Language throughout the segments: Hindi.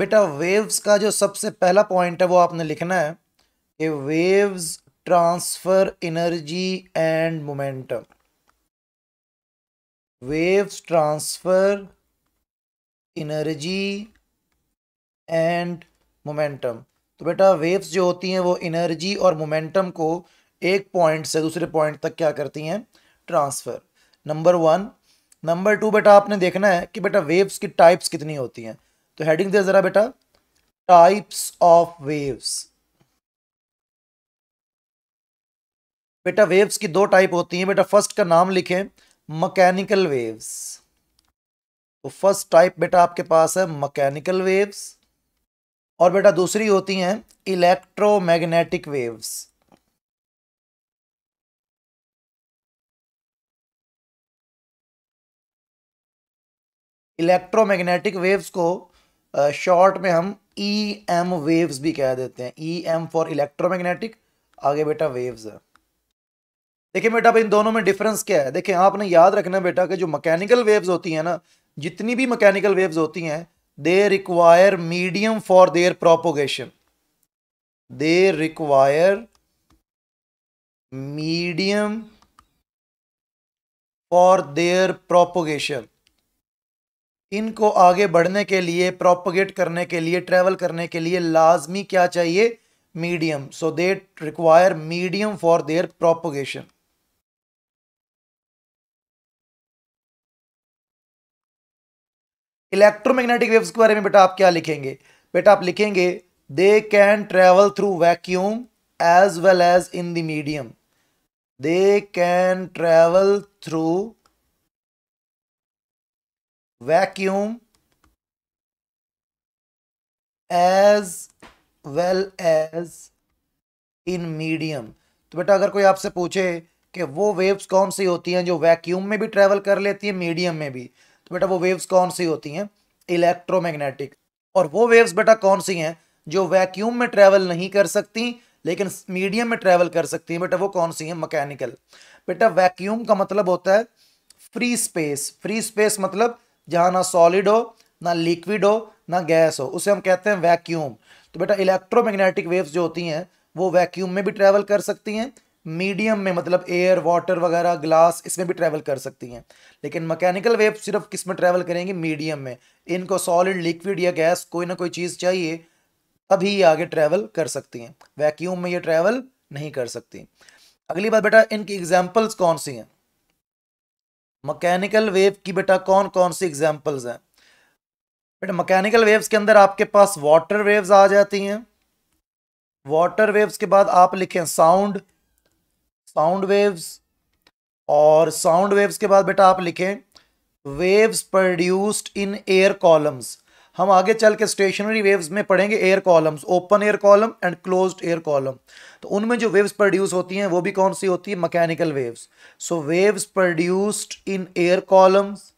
बेटा वेव्स का जो सबसे पहला पॉइंट है वो आपने लिखना है कि waves transfer energy and momentum waves transfer energy and momentum तो बेटा वेव्स जो होती हैं वो एनर्जी और मोमेंटम को एक पॉइंट से दूसरे पॉइंट तक क्या करती हैं transfer number one number two बेटा आपने देखना है कि बेटा वेव्स की टाइप्स कितनी होती हैं तो हेडिंग दे ज़रा बेटा टाइप्स ऑफ वेव्स बेटा वेव्स की दो टाइप होती हैं बेटा फर्स्ट का नाम लिखें मकैनिकल वेव्स तो फर्स्ट टाइप बेटा आपके पास है मकैनिकल वेव्स और बेटा दूसरी होती हैं इलेक्ट्रोमैग्नेटिक वेव्स इलेक्ट्रोमैग्नेटिक वेव्स को शॉर्ट में हम ई एम वेव्स भी कह देते हैं ई एम फॉर इलेक्ट्रोमैग्नेटिक आगे बेटा वेव्स है देखिए बेटा अब इन दोनों में डिफरेंस क्या है देखिए आपने याद रखना बेटा कि जो मैकेनिकल वेव्स होती हैं ना जितनी भी मैकेनिकल वेव्स होती हैं they require medium for their propagation they require medium for their propagation इनको आगे बढ़ने के लिए प्रोपोगेट करने के लिए ट्रेवल करने के लिए लाजमी क्या चाहिए medium so they require medium for their propagation electromagnetic waves के बारे में बेटा आप क्या लिखेंगे बेटा आप लिखेंगे they can travel through vacuum as well as in the medium they can travel through vacuum as well as in medium तो बेटा अगर कोई आपसे पूछे कि वो वेव्स कौन सी होती हैं जो वैक्यूम में भी ट्रेवल कर लेती हैं मीडियम में भी तो बेटा वो वेव्स कौन सी होती हैं इलेक्ट्रोमैग्नेटिक और वो वेव्स बेटा कौन सी हैं जो वैक्यूम में ट्रेवल नहीं कर सकती लेकिन मीडियम में ट्रेवल कर सकती हैं बेटा वो कौन सी हैं मैकेनिकल बेटा वैक्यूम का मतलब होता है फ्री स्पेस फ्री स्पेस मतलब जहाँ ना सॉलिड हो ना लिक्विड हो ना गैस हो उसे हम कहते हैं वैक्यूम तो बेटा इलेक्ट्रोमैग्नेटिक वेव्स जो होती हैं वो वैक्यूम में भी ट्रैवल कर सकती हैं मीडियम में मतलब एयर वाटर वगैरह ग्लास इसमें भी ट्रैवल कर सकती हैं लेकिन मैकेनिकल वेव सिर्फ किस में ट्रैवल करेंगी मीडियम में इनको सॉलिड लिक्विड या गैस कोई ना कोई चीज़ चाहिए तभी ये आगे ट्रैवल कर सकती हैं वैक्यूम में ये ट्रैवल नहीं कर सकती अगली बात बेटा इनकी एग्जाम्पल्स कौन सी हैं मकैनिकल वेव की बेटा कौन कौन सी एग्जाम्पल्स हैं बेटा मकैनिकल वेव्स के अंदर आपके पास वाटर वेव्स आ जाती हैं वाटर वेव्स के बाद आप लिखें साउंड साउंड वेव्स और साउंड वेव्स के बाद बेटा आप लिखें waves produced in air columns हम आगे चल के स्टेशनरी वेव्स में पढ़ेंगे air columns open air column and close air column तो उनमें जो वेव्स प्रोड्यूस होती हैं वो भी कौन सी होती है mechanical waves so waves produced in air columns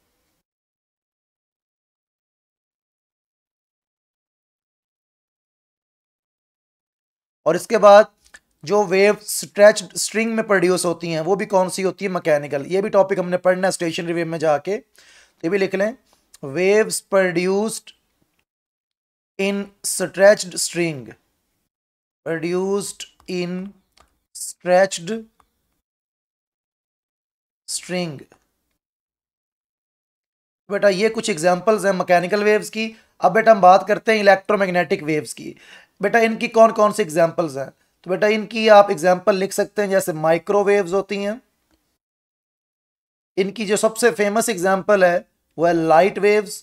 और इसके बाद जो वेव स्ट्रेच स्ट्रिंग में प्रोड्यूस होती हैं वो भी कौन सी होती है मैकेनिकल ये भी टॉपिक हमने पढ़ना है स्टेशनरी वेव में जाके ये भी लिख लें waves produced in stretched string produced in stretched string बेटा ये कुछ एग्जांपल्स हैं मैकेनिकल वेव्स की अब बेटा हम बात करते हैं इलेक्ट्रोमैग्नेटिक वेव्स की बेटा इनकी कौन कौन सी एग्जांपल्स हैं तो बेटा इनकी आप एग्जांपल लिख सकते हैं जैसे माइक्रोवेव्स होती हैं इनकी जो सबसे फेमस एग्जांपल है वह लाइट वेव्स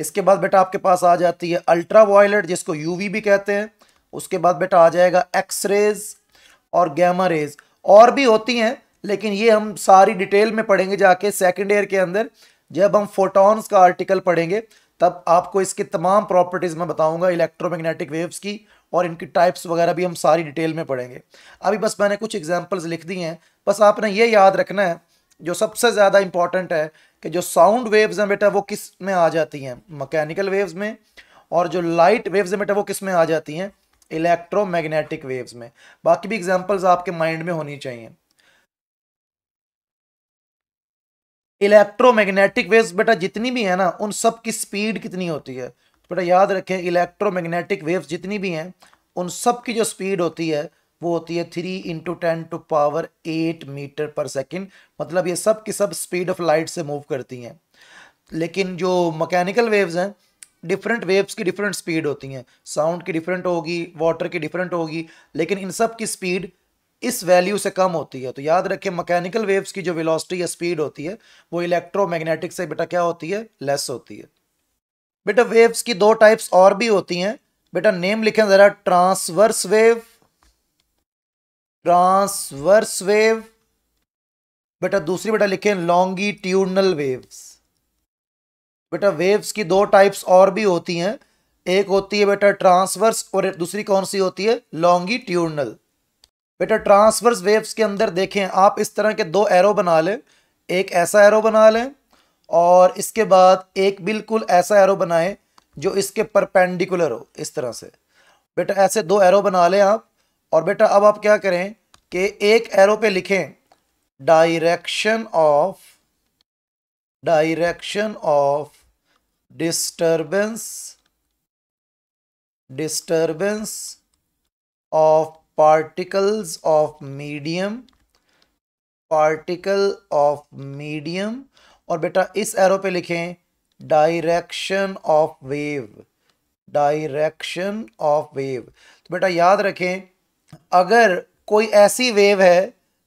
इसके बाद बेटा आपके पास आ जाती है अल्ट्रा वायलेट जिसको यूवी भी कहते हैं उसके बाद बेटा आ जाएगा एक्स रेज और गैमा रेज और भी होती हैं लेकिन ये हम सारी डिटेल में पढ़ेंगे जाके सेकेंड ईयर के अंदर जब हम फोटॉन्स का आर्टिकल पढ़ेंगे तब आपको इसके तमाम प्रॉपर्टीज़ मैं बताऊंगा इलेक्ट्रोमैग्नेटिक वेव्स की और इनकी टाइप्स वगैरह भी हम सारी डिटेल में पढ़ेंगे अभी बस मैंने कुछ एग्जांपल्स लिख दी हैं बस आपने ये याद रखना है जो सबसे ज़्यादा इम्पॉर्टेंट है कि जो साउंड वेव्स हैं बेटा वो किस में आ जाती हैं मकैनिकल वेव्स में और जो लाइट वेव्स हैं बेटा वो किस में आ जाती हैं इलेक्ट्रोमैग्नेटिक वेव्स में बाकी भी एग्जांपल्स आपके माइंड में होनी चाहिए इलेक्ट्रोमैग्नेटिक वेव्स बेटा जितनी भी है ना उन सब की स्पीड कितनी होती है बेटा याद रखें इलेक्ट्रोमैग्नेटिक वेव्स जितनी भी हैं उन सब की जो स्पीड होती है वो होती है three into ten to power eight metre per second मतलब ये सब की सब स्पीड ऑफ लाइट से मूव करती हैं लेकिन जो मकैनिकल वेव्स हैं डिफरेंट वेव्स की डिफरेंट स्पीड होती हैं साउंड की डिफरेंट होगी वाटर की डिफरेंट होगी लेकिन इन सब की स्पीड इस वैल्यू से कम होती है तो याद रखें मकैनिकल वेव्स की जो वेलोसिटी या स्पीड होती है वो इलेक्ट्रोमैग्नेटिक से बेटा क्या होती है लेस होती है बेटा वेव्स की दो टाइप्स और भी होती हैं बेटा नेम लिखें ज़रा ट्रांसवर्स वेव ट्रांसवर्स वेव बेटा दूसरी बेटा लिखे लॉन्गिट्यूडनल वेव्स बेटा वेव्स की दो टाइप्स और भी होती हैं एक होती है बेटा ट्रांसवर्स और दूसरी कौन सी होती है लॉन्गिट्यूडनल बेटा ट्रांसवर्स वेव्स के अंदर देखें आप इस तरह के दो एरो बना लें एक ऐसा एरो बना लें और इसके बाद एक बिल्कुल ऐसा एरो बनाएं जो इसके परपेंडिकुलर हो इस तरह से बेटा ऐसे दो एरो बना लें आप और बेटा अब आप क्या करें कि एक एरो पे लिखें direction of direction of disturbance disturbance of particles of medium particle of medium और बेटा इस एरो पे लिखें direction of wave direction of wave तो बेटा याद रखें अगर कोई ऐसी वेव है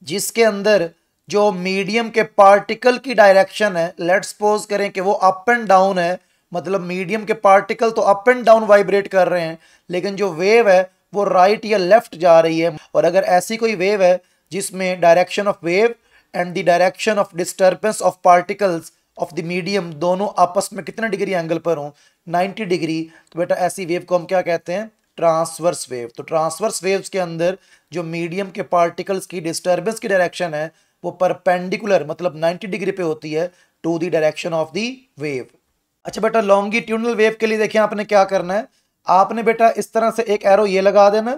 जिसके अंदर जो मीडियम के पार्टिकल की डायरेक्शन है लेट्स सपोज करें कि वो अप एंड डाउन है मतलब मीडियम के पार्टिकल तो अप एंड डाउन वाइब्रेट कर रहे हैं लेकिन जो वेव है वो राइट right या लेफ्ट जा रही है और अगर ऐसी कोई वेव है जिसमें direction of wave and the direction of disturbance of particles of the medium दोनों आपस में कितने डिग्री एंगल पर हों 90 डिग्री तो बेटा ऐसी वेव को हम क्या कहते हैं ट्रांसवर्स वेव तो ट्रांसवर्स वेव्स के अंदर जो मीडियम के पार्टिकल्स की डिस्टर्बेंस की डायरेक्शन है वो परपेंडिकुलर मतलब 90 डिग्री पे होती है to the direction of the wave अच्छा बेटा लॉन्गिट्यूडनल वेव के लिए देखिए आपने क्या करना है आपने बेटा इस तरह से एक एरो ये लगा देना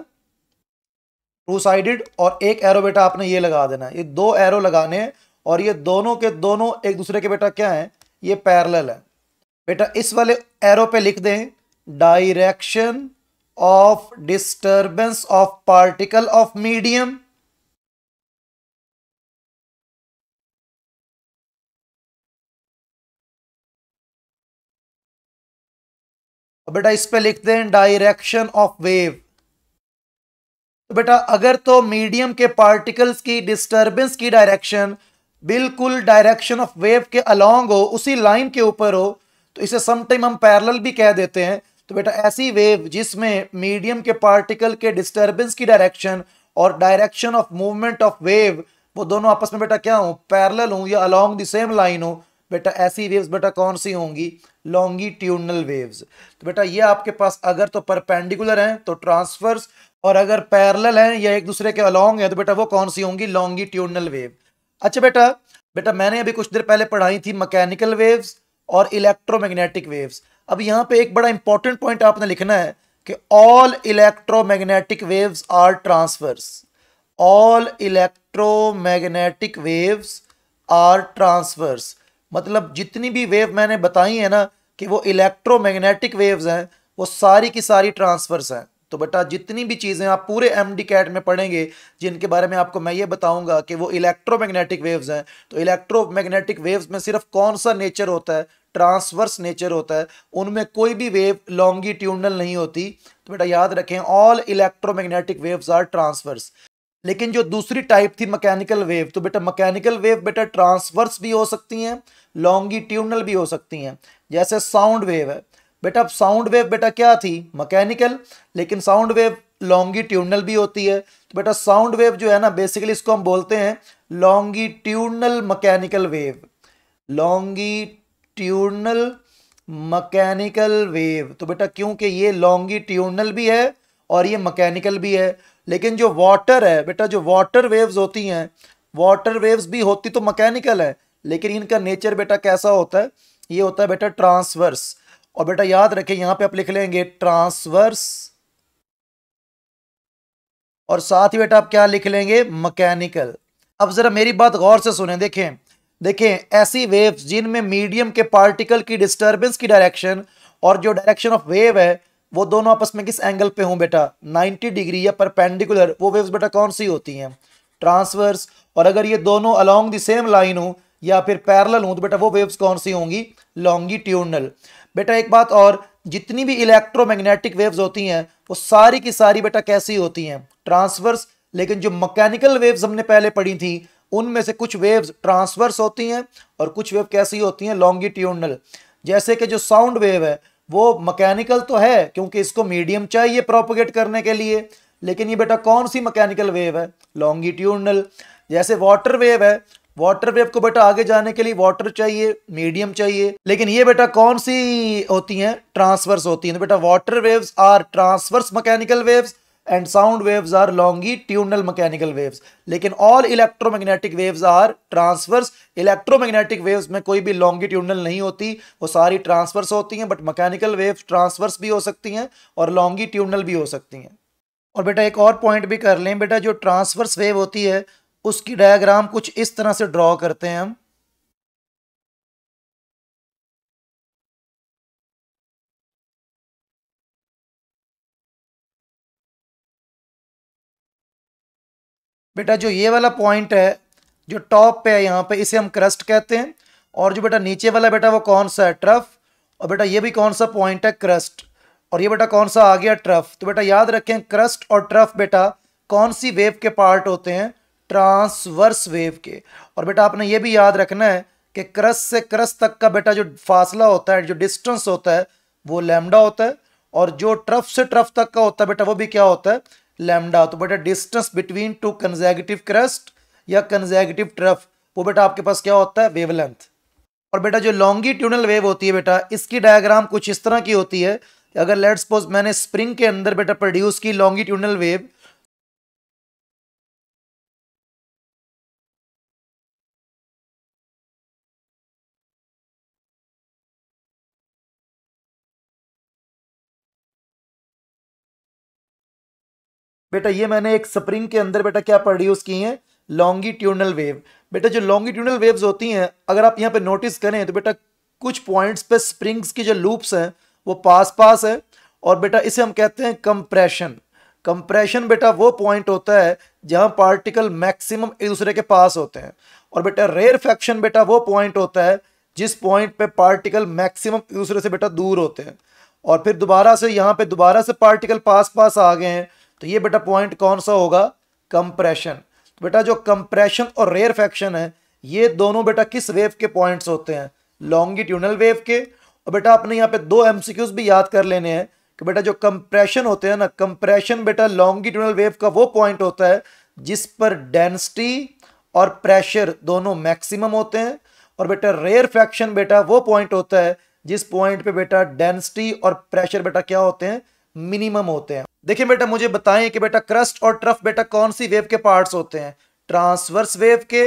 टू साइडेड और एक एरो बेटा आपने ये लगा देना ये दो एरो लगाने और ये दोनों के दोनों एक दूसरे के बेटा क्या है ये पैरल है बेटा इस वाले एरो पे लिख दें direction of disturbance of particle of medium बेटा इस पे लिखते हैं डायरेक्शन ऑफ वेव तो बेटा अगर तो मीडियम के पार्टिकल्स की डिस्टरबेंस की डायरेक्शन बिल्कुल डायरेक्शन ऑफ वेव के अलोंग हो उसी लाइन के ऊपर हो तो इसे समटाइम हम पैरेलल भी कह देते हैं तो बेटा ऐसी वेव जिसमें मीडियम के पार्टिकल के डिस्टर्बेंस की डायरेक्शन और direction of movement of wave वो दोनों आपस में बेटा क्या हो पैरल हो या अलोंग द सेम लाइन हो बेटा ऐसी वेव्स बेटा कौन सी होंगी लॉन्गीट्यूनल वेव्स तो बेटा ये आपके पास अगर तो परपेंडिकुलर हैं तो ट्रांसफर्स और अगर पैरल हैं या एक दूसरे के अलोंग है तो बेटा वो कौन सी होंगी ट्यूनल वेव अच्छा बेटा बेटा मैंने अभी कुछ देर पहले पढ़ाई थी मैकेनिकल वेव्स और इलेक्ट्रोमैग्नेटिक वेव्स अब यहाँ पे एक बड़ा इंपॉर्टेंट पॉइंट आपने लिखना है कि all electromagnetic waves are transverse all electromagnetic waves are transverse मतलब जितनी भी वेव मैंने बताई है ना कि वो इलेक्ट्रोमैग्नेटिक वेव्स हैं वो सारी की सारी ट्रांसफर्स हैं तो बेटा जितनी भी चीज़ें आप पूरे एम डी कैट में पढ़ेंगे जिनके बारे में आपको मैं ये बताऊंगा कि वो इलेक्ट्रोमैग्नेटिक वेव्स हैं तो इलेक्ट्रोमैग्नेटिक वेव्स में सिर्फ कौन सा नेचर होता है ट्रांसवर्स नेचर होता है उनमें कोई भी वेव लॉन्गिट्यूडनल नहीं होती तो बेटा याद रखें all electromagnetic waves are transverse लेकिन जो दूसरी टाइप थी मैकेनिकल वेव तो बेटा मैकेनिकल वेव बेटा ट्रांसवर्स भी हो सकती हैं लॉन्गिट्यूडनल भी हो सकती हैं जैसे साउंड वेव है बेटा साउंड वेव बेटा क्या थी मकैनिकल लेकिन साउंड वेव लॉन्गिट्यूडनल भी होती है तो बेटा साउंड वेव जो है ना बेसिकली इसको हम बोलते हैं longitudinal mechanical wave longi longitudinal mechanical wave तो बेटा क्योंकि ये लॉन्गिट्यूडनल भी है और ये मकैनिकल भी है लेकिन जो वाटर है बेटा जो वाटर वेव्स होती हैं वाटर वेव्स भी होती तो मकैनिकल है लेकिन इनका नेचर बेटा कैसा होता है ये होता है बेटा ट्रांसवर्स और बेटा याद रखें यहाँ पे आप लिख लेंगे ट्रांसवर्स और साथ ही बेटा आप क्या लिख लेंगे मकैनिकल अब ज़रा मेरी बात गौर से सुने देखें देखें ऐसी वेव्स जिनमें मीडियम के पार्टिकल की डिस्टरबेंस की डायरेक्शन और जो डायरेक्शन ऑफ वेव है वो दोनों आपस में किस एंगल पे हों बेटा 90 डिग्री या परपेंडिकुलर वो वेव्स बेटा कौन सी होती हैं ट्रांसवर्स और अगर ये दोनों अलोंग द सेम लाइन हो या फिर पैरल हों तो बेटा वो वेव्स कौन सी होंगी लॉन्गिट्यूडनल बेटा एक बात और जितनी भी इलेक्ट्रोमैग्नेटिक वेव्स होती हैं वो सारी की सारी बेटा कैसी होती हैं ट्रांसवर्स लेकिन जो मकैनिकल वेव्स हमने पहले पढ़ी थी उनमें से कुछ वेव्स ट्रांसवर्स होती हैं और कुछ वेव कैसी होती हैं लॉन्गिट्यूडनल जैसे कि जो साउंड वेव है वो मकैनिकल तो है क्योंकि इसको मीडियम चाहिए प्रोपोगेट करने के लिए लेकिन ये बेटा कौन सी मकैनिकल वेव है लॉन्गिट्यूडनल जैसे वाटर वेव है वाटर वेव को बेटा आगे जाने के लिए वाटर चाहिए मीडियम चाहिए लेकिन ये बेटा कौन सी होती हैं ट्रांसवर्स होती हैं तो बेटा water waves are transverse mechanical waves and sound waves are longitudinal mechanical waves लेकिन all electro electromagnetic waves are transverse electro electromagnetic waves में कोई भी लॉन्गी ट्यूनल नहीं होती वो सारी ट्रांसफर्स होती हैं बट मैकेनिकल वेव्स ट्रांसफर्स भी हो सकती हैं और लॉन्गी ट्यूनल भी हो सकती हैं और बेटा एक और पॉइंट भी कर लें बेटा जो ट्रांसफर्स वेव होती है उसकी डायग्राम कुछ इस तरह से ड्रॉ करते हैं हम बेटा जो ये वाला पॉइंट है जो टॉप पे है यहाँ पे इसे हम क्रस्ट कहते हैं और जो बेटा नीचे वाला बेटा वो कौन सा है ट्रफ और बेटा ये भी कौन सा पॉइंट है क्रस्ट और ये बेटा कौन सा आ गया ट्रफ तो बेटा याद रखें क्रस्ट और ट्रफ बेटा कौन सी वेव के पार्ट होते हैं ट्रांसवर्स वेव के और बेटा आपने ये भी याद रखना है कि क्रस से क्रस तक का बेटा जो फासला होता है जो डिस्टेंस होता है वो लेमडा होता है और जो ट्रफ से ट्रफ तक का होता है बेटा वो भी क्या होता है लेमडा तो बेटा डिस्टेंस बिटवीन टू कंजेगेटिव क्रस्ट या कंजेगेटिव ट्रफ वो बेटा आपके पास क्या होता है लेंथ और बेटा जो लॉन्गिट्यूडनल वेव होती है बेटा इसकी डायग्राम कुछ इस तरह की होती है अगर लेट सपोज मैंने स्प्रिंग के अंदर बेटा प्रोड्यूस की लॉन्गी वेव बेटा ये मैंने एक स्प्रिंग के अंदर बेटा क्या प्रोड्यूस की है लॉन्गिट्यूनल वेव बेटा जो लॉन्गिट्यूनल वेव्स होती हैं अगर आप यहाँ पे नोटिस करें तो बेटा कुछ पॉइंट्स पे स्प्रिंग्स की जो लूप्स हैं वो पास पास है और बेटा इसे हम कहते हैं कंप्रेशन कंप्रेशन बेटा वो पॉइंट होता है जहाँ पार्टिकल मैक्सिमम एक दूसरे के पास होते हैं और बेटा रेयर फैक्शन बेटा वो पॉइंट होता है जिस पॉइंट पे पार्टिकल मैक्सिमम एक दूसरे से बेटा दूर होते हैं और फिर दोबारा से यहाँ पे दोबारा से पार्टिकल पास पास आ गए हैं तो ये बेटा पॉइंट कौन सा होगा कंप्रेशन तो बेटा जो कंप्रेशन और रेयर फैक्शन है ये दोनों बेटा किस वेव के पॉइंट्स होते हैं लॉन्गिट्यूनल वेव के और बेटा आपने यहाँ पे दो एमसीक्यूज भी याद कर लेने हैं कि बेटा जो कंप्रेशन होते हैं ना कंप्रेशन बेटा लॉन्गिट्यूनल वेव का वो पॉइंट होता है जिस पर डेंसिटी और प्रेशर दोनों मैक्सिमम होते हैं और बेटा रेयर फैक्शन बेटा वो पॉइंट होता है जिस पॉइंट पे बेटा डेंसिटी और प्रेशर बेटा क्या होते हैं मिनिमम होते हैं देखिए बेटा मुझे बताएं कि बेटा क्रस्ट और ट्रफ बेटा कौन सी वेव के पार्ट्स होते हैं ट्रांसवर्स वेव के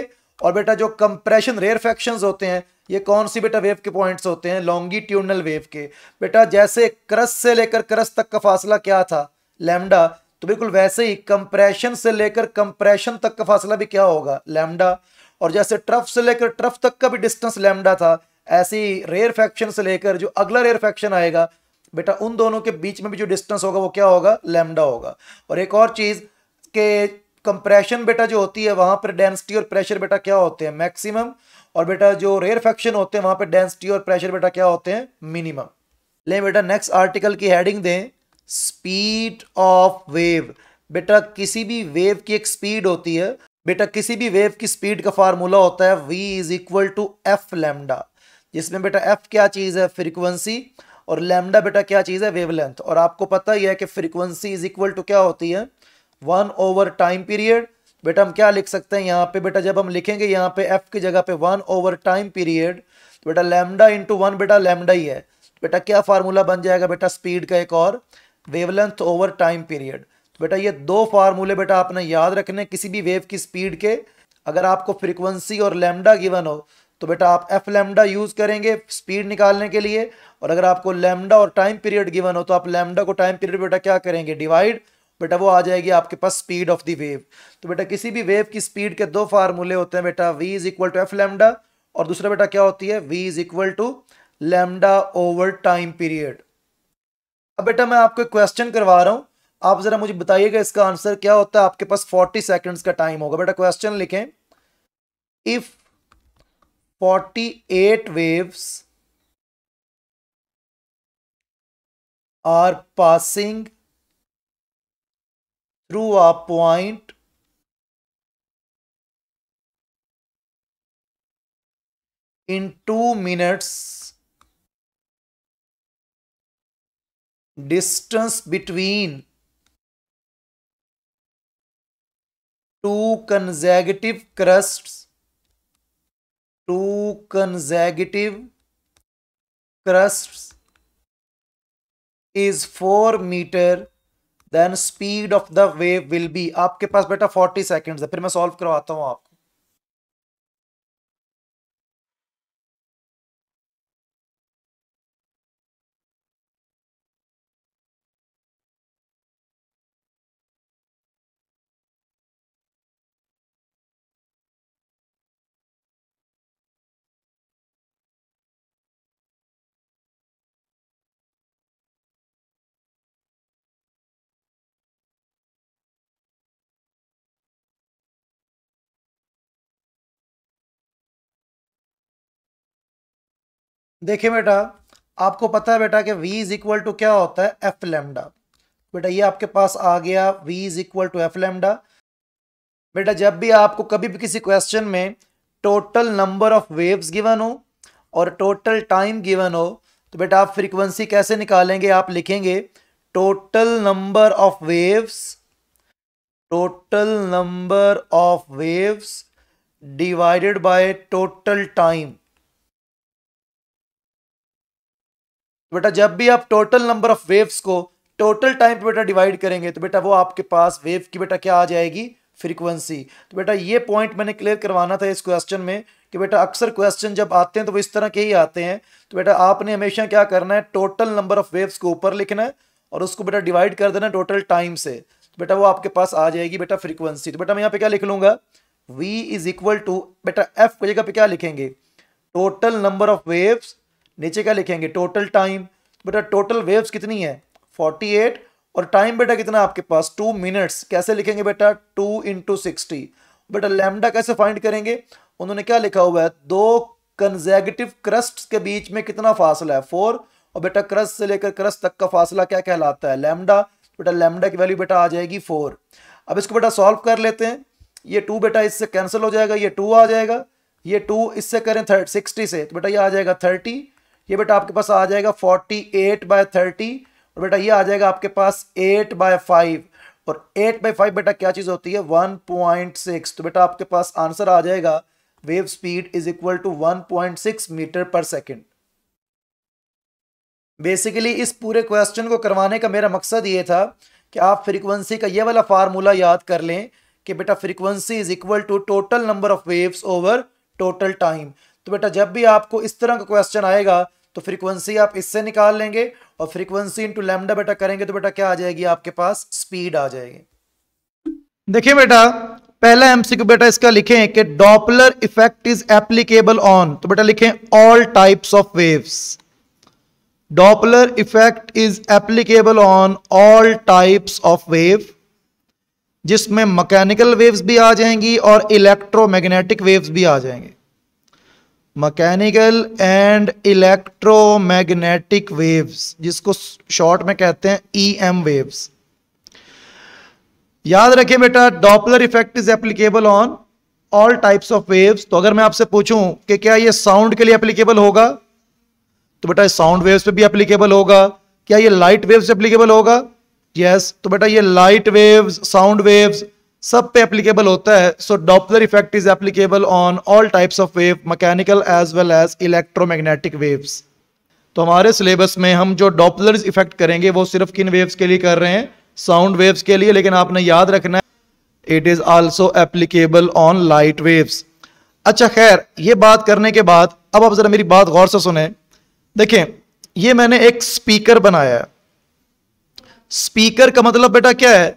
और बेटा जो कंप्रेशन रेयर फैक्शन होते हैं ये कौन सी बेटा वेव के पॉइंट्स होते हैं लॉन्गिट्यूडनल वेव के बेटा जैसे क्रस से लेकर क्रस तक का फासला क्या था लैमडा तो बिल्कुल वैसे ही कंप्रेशन से लेकर कंप्रेशन तक का फासला भी क्या होगा लैमडा और जैसे ट्रफ से लेकर ट्रफ तक का भी डिस्टेंस लैमडा था ऐसी रेयर फैक्शन से लेकर जो अगला रेयर फैक्शन आएगा बेटा उन दोनों के बीच में भी जो डिस्टेंस होगा वो क्या होगा लेमडा होगा और एक और चीज़ के कंप्रेशन बेटा जो होती है वहां पर डेंसिटी और प्रेशर बेटा क्या होते हैं मैक्सिमम और बेटा जो रेयर फैक्शन होते हैं वहां पर डेंसिटी और प्रेशर बेटा क्या होते हैं मिनिमम ले बेटा नेक्स्ट आर्टिकल की हेडिंग दें स्पीड ऑफ वेव बेटा किसी भी वेव की एक स्पीड होती है बेटा किसी भी वेव की स्पीड का फार्मूला होता है V is equal to F lambda जिसमें बेटा एफ क्या चीज़ है फ्रीक्वेंसी और लैमडा बेटा क्या चीज़ है वेवलेंथ और आपको पता ही है कि फ्रीक्वेंसी इज इक्वल टू क्या होती है वन ओवर टाइम पीरियड बेटा हम क्या लिख सकते हैं यहाँ पे बेटा जब हम लिखेंगे यहाँ पे एफ की जगह पे वन ओवर टाइम पीरियड तो बेटा लैमडा इंटू वन बेटा लैमडा ही है बेटा क्या फार्मूला बन जाएगा बेटा स्पीड का एक और वेवलेंथ ओवर टाइम पीरियड तो बेटा ये दो फार्मूले बेटा आपने याद रखने किसी भी वेव की स्पीड के अगर आपको फ्रीक्वेंसी और लैमडा गिवन हो तो बेटा आप एफ लेमडा यूज़ करेंगे स्पीड निकालने के लिए और अगर आपको लेमडा और टाइम पीरियड गिवन हो तो आप लेमडा को टाइम पीरियड बेटा क्या करेंगे डिवाइड बेटा वो आ जाएगी आपके पास स्पीड ऑफ द वेव तो बेटा किसी भी वेव की स्पीड के दो फार्मूले होते हैं बेटा V is equal to F lambda और दूसरा बेटा क्या होती है V is equal to lambda over time period अब बेटा मैं आपको क्वेश्चन करवा रहा हूँ आप ज़रा मुझे बताइएगा इसका आंसर क्या होता है आपके पास फोर्टी सेकेंड्स का टाइम होगा बेटा क्वेश्चन लिखें if 48 waves are passing through a point in 2 minutes distance between two consecutive crusts two कंजेगेटिव crust is four metre then speed of the wave will be आपके पास बेटा फोर्टी सेकेंड है फिर मैं सॉल्व करवाता हूं आप देखिए बेटा आपको पता है बेटा कि v इज इक्वल टू क्या होता है एफ लेमडा बेटा ये आपके पास आ गया v is equal to F lambda बेटा जब भी आपको कभी भी किसी क्वेश्चन में total number of waves given हो और टोटल टाइम गिवन हो तो बेटा आप फ्रीक्वेंसी कैसे निकालेंगे आप लिखेंगे total number of waves total number of waves divided by total time तो बेटा जब भी आप टोटल नंबर ऑफ वेव्स को टोटल टाइम पे बेटा डिवाइड करेंगे तो बेटा वो आपके पास वेव की बेटा क्या आ जाएगी फ्रीक्वेंसी तो बेटा ये पॉइंट मैंने क्लियर करवाना था इस क्वेश्चन में कि बेटा अक्सर क्वेश्चन जब आते हैं तो वो इस तरह के ही आते हैं तो बेटा आपने हमेशा क्या करना है टोटल नंबर ऑफ वेव्स को ऊपर लिखना है और उसको बेटा डिवाइड कर देना टोटल टाइम से तो बेटा वो आपके पास आ जाएगी बेटा फ्रीक्वेंसी तो बेटा मैं यहाँ पे क्या लिख लूंगा वी इज इक्वल टू बेटा एफ की जगह पे क्या लिखेंगे टोटल नंबर ऑफ वेव्स नीचे क्या लिखेंगे टोटल टाइम बेटा टोटल वेव्स कितनी है 48 और टाइम बेटा कितना आपके पास टू मिनट्स कैसे लिखेंगे बेटा टू इंटू सिक्सटी बेटा लेमडा कैसे फाइंड करेंगे उन्होंने क्या लिखा हुआ है दो कंजेगेटिव क्रस्ट के बीच में कितना फासला है फोर और बेटा क्रस्ट से लेकर क्रस्ट तक का फासला क्या कहलाता है लेमडा बेटा लेमडा की वैल्यू बेटा आ जाएगी फोर अब इसको बेटा सॉल्व कर लेते हैं ये टू बेटा इससे कैंसिल हो जाएगा ये टू आ जाएगा ये टू इससे करें थर्ट सिक्सटी से तो बेटा ये आ जाएगा थर्टी ये बेटा आपके पास आ जाएगा फोर्टी एट बाय थर्टी और बेटा ये आ जाएगा आपके पास एट बाय फाइव और एट बाय फाइव बेटा क्या चीज़ होती है 1.6 तो बेटा आपके पास आंसर आ जाएगा wave speed is equal to 1.6 metre per second basically इस पूरे क्वेश्चन को करवाने का मेरा मकसद ये था कि आप फ्रीक्वेंसी का ये वाला फार्मूला याद कर लें कि बेटा frequency is equal to total number of waves over total time तो बेटा जब भी आपको इस तरह का क्वेश्चन आएगा तो फ्रीक्वेंसी आप इससे निकाल लेंगे और फ्रीक्वेंसी इंटू लैमडा बेटा करेंगे तो बेटा क्या आ जाएगी आपके पास स्पीड आ जाएगी देखिए बेटा पहला एमसीक्यू बेटा इसका लिखें कि Doppler effect is applicable on तो बेटा लिखें all types of waves Doppler effect is applicable on all types of wave जिसमें मैकेनिकल वेव्स भी आ जाएंगी और इलेक्ट्रोमैग्नेटिक वेव्स भी आ जाएंगे मकैनिकल एंड इलेक्ट्रोमैग्नेटिक वेव्स जिसको शॉर्ट में कहते हैं ई एम वेव्स याद रखिए बेटा Doppler effect is applicable on all types of waves तो अगर मैं आपसे पूछूं कि क्या ये साउंड के लिए एप्लीकेबल होगा तो बेटा साउंड वेव्स पे भी एप्लीकेबल होगा क्या ये लाइट वेव्स एप्लीकेबल होगा यस yes. तो बेटा ये लाइट वेव्स साउंड वेव्स सब पे एप्लीकेबल होता है so Doppler effect is applicable on all types of wave mechanical as well as electromagnetic waves तो हमारे सिलेबस में हम जो डॉपलर इफेक्ट करेंगे वो सिर्फ किन वेव्स के लिए कर रहे हैं साउंड वेव्स के लिए लेकिन आपने याद रखना है it is also applicable on light waves अच्छा खैर ये बात करने के बाद अब आप जरा मेरी बात गौर से सुने देखें ये मैंने एक स्पीकर बनाया है स्पीकर का मतलब बेटा क्या है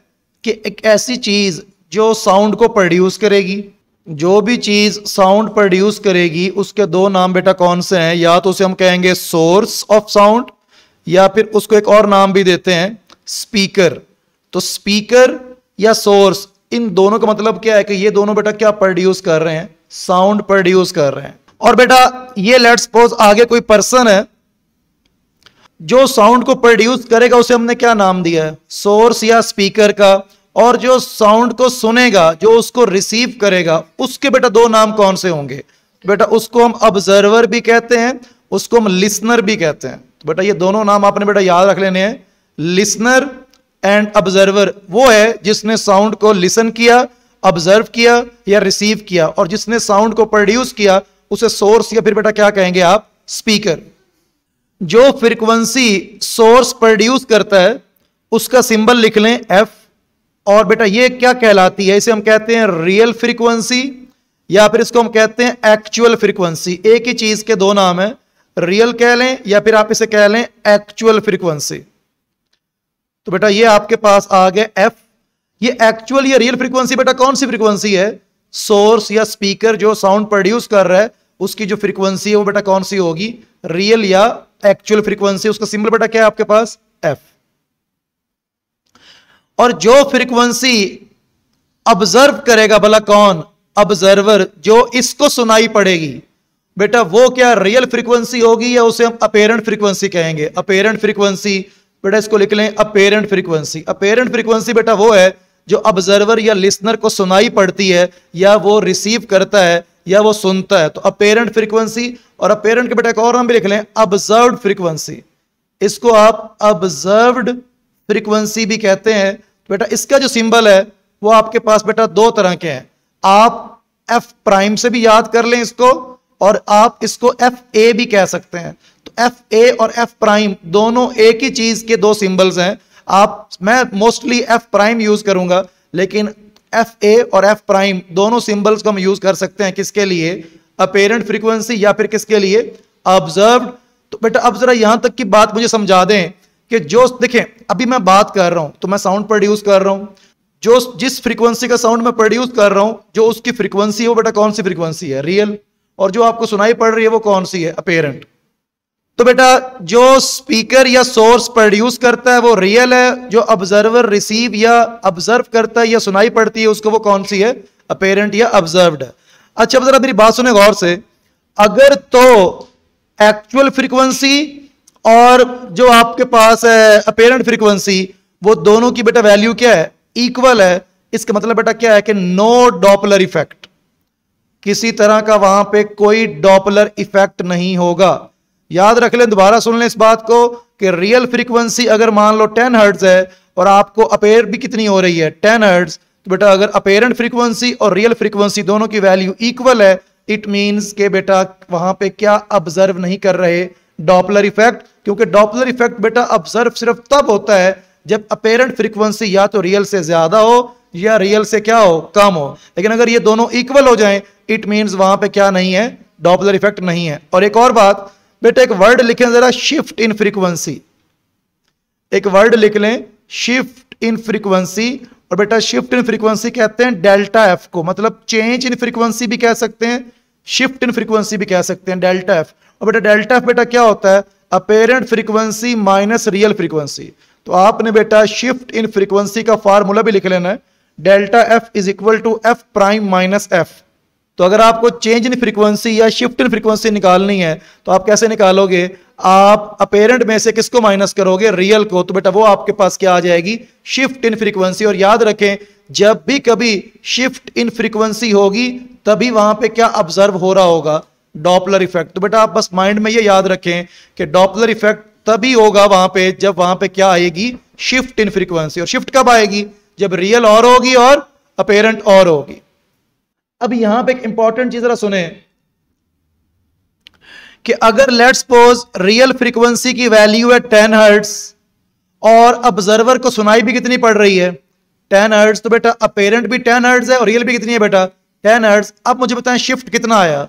कि एक ऐसी चीज जो साउंड को प्रोड्यूस करेगी जो भी चीज साउंड प्रोड्यूस करेगी उसके दो नाम बेटा कौन से हैं या तो उसे हम कहेंगे सोर्स ऑफ साउंड या फिर उसको एक और नाम भी देते हैं स्पीकर तो स्पीकर या सोर्स इन दोनों का मतलब क्या है कि ये दोनों बेटा क्या प्रोड्यूस कर रहे हैं साउंड प्रोड्यूस कर रहे हैं और बेटा ये लेट सपोज आगे कोई पर्सन है जो साउंड को प्रोड्यूस करेगा उसे हमने क्या नाम दिया है सोर्स या स्पीकर का और जो साउंड को सुनेगा जो उसको रिसीव करेगा उसके बेटा दो नाम कौन से होंगे बेटा उसको हम ऑब्जर्वर भी कहते हैं उसको हम लिसनर भी कहते हैं तो बेटा ये दोनों नाम आपने बेटा याद रख लेने हैं लिसनर एंड ऑब्जर्वर वो है जिसने साउंड को लिसन किया ऑब्जर्व किया या रिसीव किया और जिसने साउंड को प्रोड्यूस किया उसे सोर्स या फिर बेटा क्या कहेंगे आप स्पीकर जो फ्रिक्वेंसी सोर्स प्रोड्यूस करता है उसका सिंबल लिख लें एफ और बेटा ये क्या कहलाती है इसे हम कहते हैं रियल फ्रीक्वेंसी या फिर इसको हम कहते हैं एक्चुअल फ्रीक्वेंसी एक ही चीज के दो नाम है रियल कह लें या फिर आप इसे कह लें एक्चुअल फ्रीक्वेंसी तो बेटा ये आपके पास आ गए एफ ये एक्चुअल या रियल फ्रीक्वेंसी बेटा कौन सी फ्रीक्वेंसी है सोर्स या स्पीकर जो साउंड प्रोड्यूस कर रहा है उसकी जो फ्रीक्वेंसी है वो बेटा कौन सी होगी रियल या एक्चुअल फ्रीक्वेंसी उसका सिंबल बेटा क्या है आपके पास एफ और जो फ्रीक्वेंसी ऑब्जर्व करेगा भला कौन ऑब्जर्वर जो इसको सुनाई पड़ेगी बेटा वो क्या रियल फ्रीक्वेंसी होगी या उसे हम अपेरेंट फ्रीक्वेंसी कहेंगे अपेरेंट फ्रीक्वेंसी बेटा इसको लिख लें अपेरेंट फ्रीक्वेंसी अपेरेंट फ्रीक्वेंसी बेटा वो है जो ऑब्जर्वर या लिसनर को सुनाई पड़ती है या वो रिसीव करता है या वो सुनता है तो अपेरेंट फ्रीक्वेंसी और अपेरेंट के बेटा एक और नाम भी लिख लें ऑब्जर्व फ्रीक्वेंसी इसको आप ऑब्जर्व्ड फ्रीक्वेंसी भी कहते हैं तो बेटा इसका जो सिंबल है वो आपके पास बेटा दो तरह के हैं आप एफ प्राइम से भी याद कर लें इसको और आप इसको एफ ए भी कह सकते हैं तो एफ ए और एफ प्राइम दोनों एक ही चीज के दो सिंबल्स हैं आप मैं मोस्टली एफ प्राइम यूज करूंगा लेकिन एफ ए और एफ प्राइम दोनों सिंबल्स को हम यूज कर सकते हैं किसके लिए अपेरेंट फ्रीक्वेंसी या फिर किसके लिए ऑब्जर्व तो बेटा अब जरा यहां तक की बात मुझे समझा दें कि जो देखें अभी मैं बात कर रहा हूं तो मैं साउंड प्रोड्यूस कर रहा हूं जो जिस फ्रीक्वेंसी का साउंड मैं प्रोड्यूस कर रहा हूं जो उसकी फ्रीक्वेंसी है वो बेटा कौन सी फ्रीक्वेंसी है रियल और जो आपको सुनाई पड़ रही है वो कौन सी है अपेरेंट तो बेटा जो स्पीकर या सोर्स प्रोड्यूस करता है वो रियल है जो ऑब्जर्वर रिसीव या ऑब्जर्व करता है या सुनाई पड़ती है उसको वो कौन सी है अपेरेंट या ऑब्जर्व्ड है अच्छा जरा मेरी बात सुने गौर से अगर तो एक्चुअल फ्रीक्वेंसी और जो आपके पास है अपेरेंट फ्रीक्वेंसी वो दोनों की बेटा वैल्यू क्या है इक्वल है इसका मतलब बेटा क्या है कि नो डॉपलर इफेक्ट किसी तरह का वहां पे कोई डॉपलर इफेक्ट नहीं होगा याद रख लें दोबारा सुन लें इस बात को कि रियल फ्रीक्वेंसी अगर मान लो 10 हर्ट्ज है और आपको अपेयर भी कितनी हो रही है 10 हर्ट्ज तो बेटा अगर अपेरेंट फ्रीक्वेंसी और रियल फ्रीक्वेंसी दोनों की वैल्यू इक्वल है इट मीन्स के बेटा वहां पे क्या ऑब्जर्व नहीं कर रहे डॉपलर इफेक्ट क्योंकि डॉपलर इफेक्ट बेटा ऑब्जर्व सिर्फ तब होता है जब अपेरेंट फ्रीक्वेंसी या तो रियल से ज्यादा हो या रियल से क्या हो कम हो लेकिन अगर ये दोनों इक्वल हो जाएं इट मींस वहां पे क्या नहीं है डॉपलर इफेक्ट नहीं है और एक और बात बेटा एक वर्ड लिखें जरा शिफ्ट इन फ्रीक्वेंसी एक वर्ड लिख लें शिफ्ट इन फ्रीक्वेंसी और बेटा शिफ्ट इन फ्रीक्वेंसी कहते हैं डेल्टा एफ को मतलब चेंज इन फ्रीक्वेंसी भी कह सकते हैं शिफ्ट इन फ्रीक्वेंसी भी कह सकते हैं डेल्टा एफ और बेटा डेल्टा एफ बेटा क्या होता है apparent frequency minus real frequency तो आपने बेटा शिफ्ट इन फ्रीक्वेंसी का फार्मूला भी लिख लेना है delta f is equal to f prime minus f तो अगर आपको चेंज इन फ्रीक्वेंसी या शिफ्ट इन फ्रीक्वेंसी निकालनी है तो आप कैसे निकालोगे आप अपेरेंट में से किसको माइनस करोगे रियल को तो बेटा वो आपके पास क्या आ जाएगी शिफ्ट इन फ्रीक्वेंसी और याद रखें जब भी कभी शिफ्ट इन फ्रीक्वेंसी होगी तभी वहां पे क्या ऑब्जर्व हो रहा होगा डॉपलर इफेक्ट तो बेटा आप बस माइंड में ये याद रखें कि डॉपलर इफेक्ट तभी होगा वहां पे जब वहां पे क्या आएगी शिफ्ट इन फ्रीक्वेंसी और शिफ्ट कब आएगी जब रियल और होगी और अपेरेंट और होगी अब यहां पे एक इंपॉर्टेंट चीज जरा सुने कि अगर लेट सपोज रियल फ्रीक्वेंसी की वैल्यू है टेन हर्ट्स और ऑब्जर्वर को सुनाई भी कितनी पड़ रही है टेन हर्ट्स तो बेटा अपेरेंट भी टेन हर्ट्स है और रियल भी कितनी है बेटा टेन हर्ट्स अब मुझे बताएं शिफ्ट कितना आया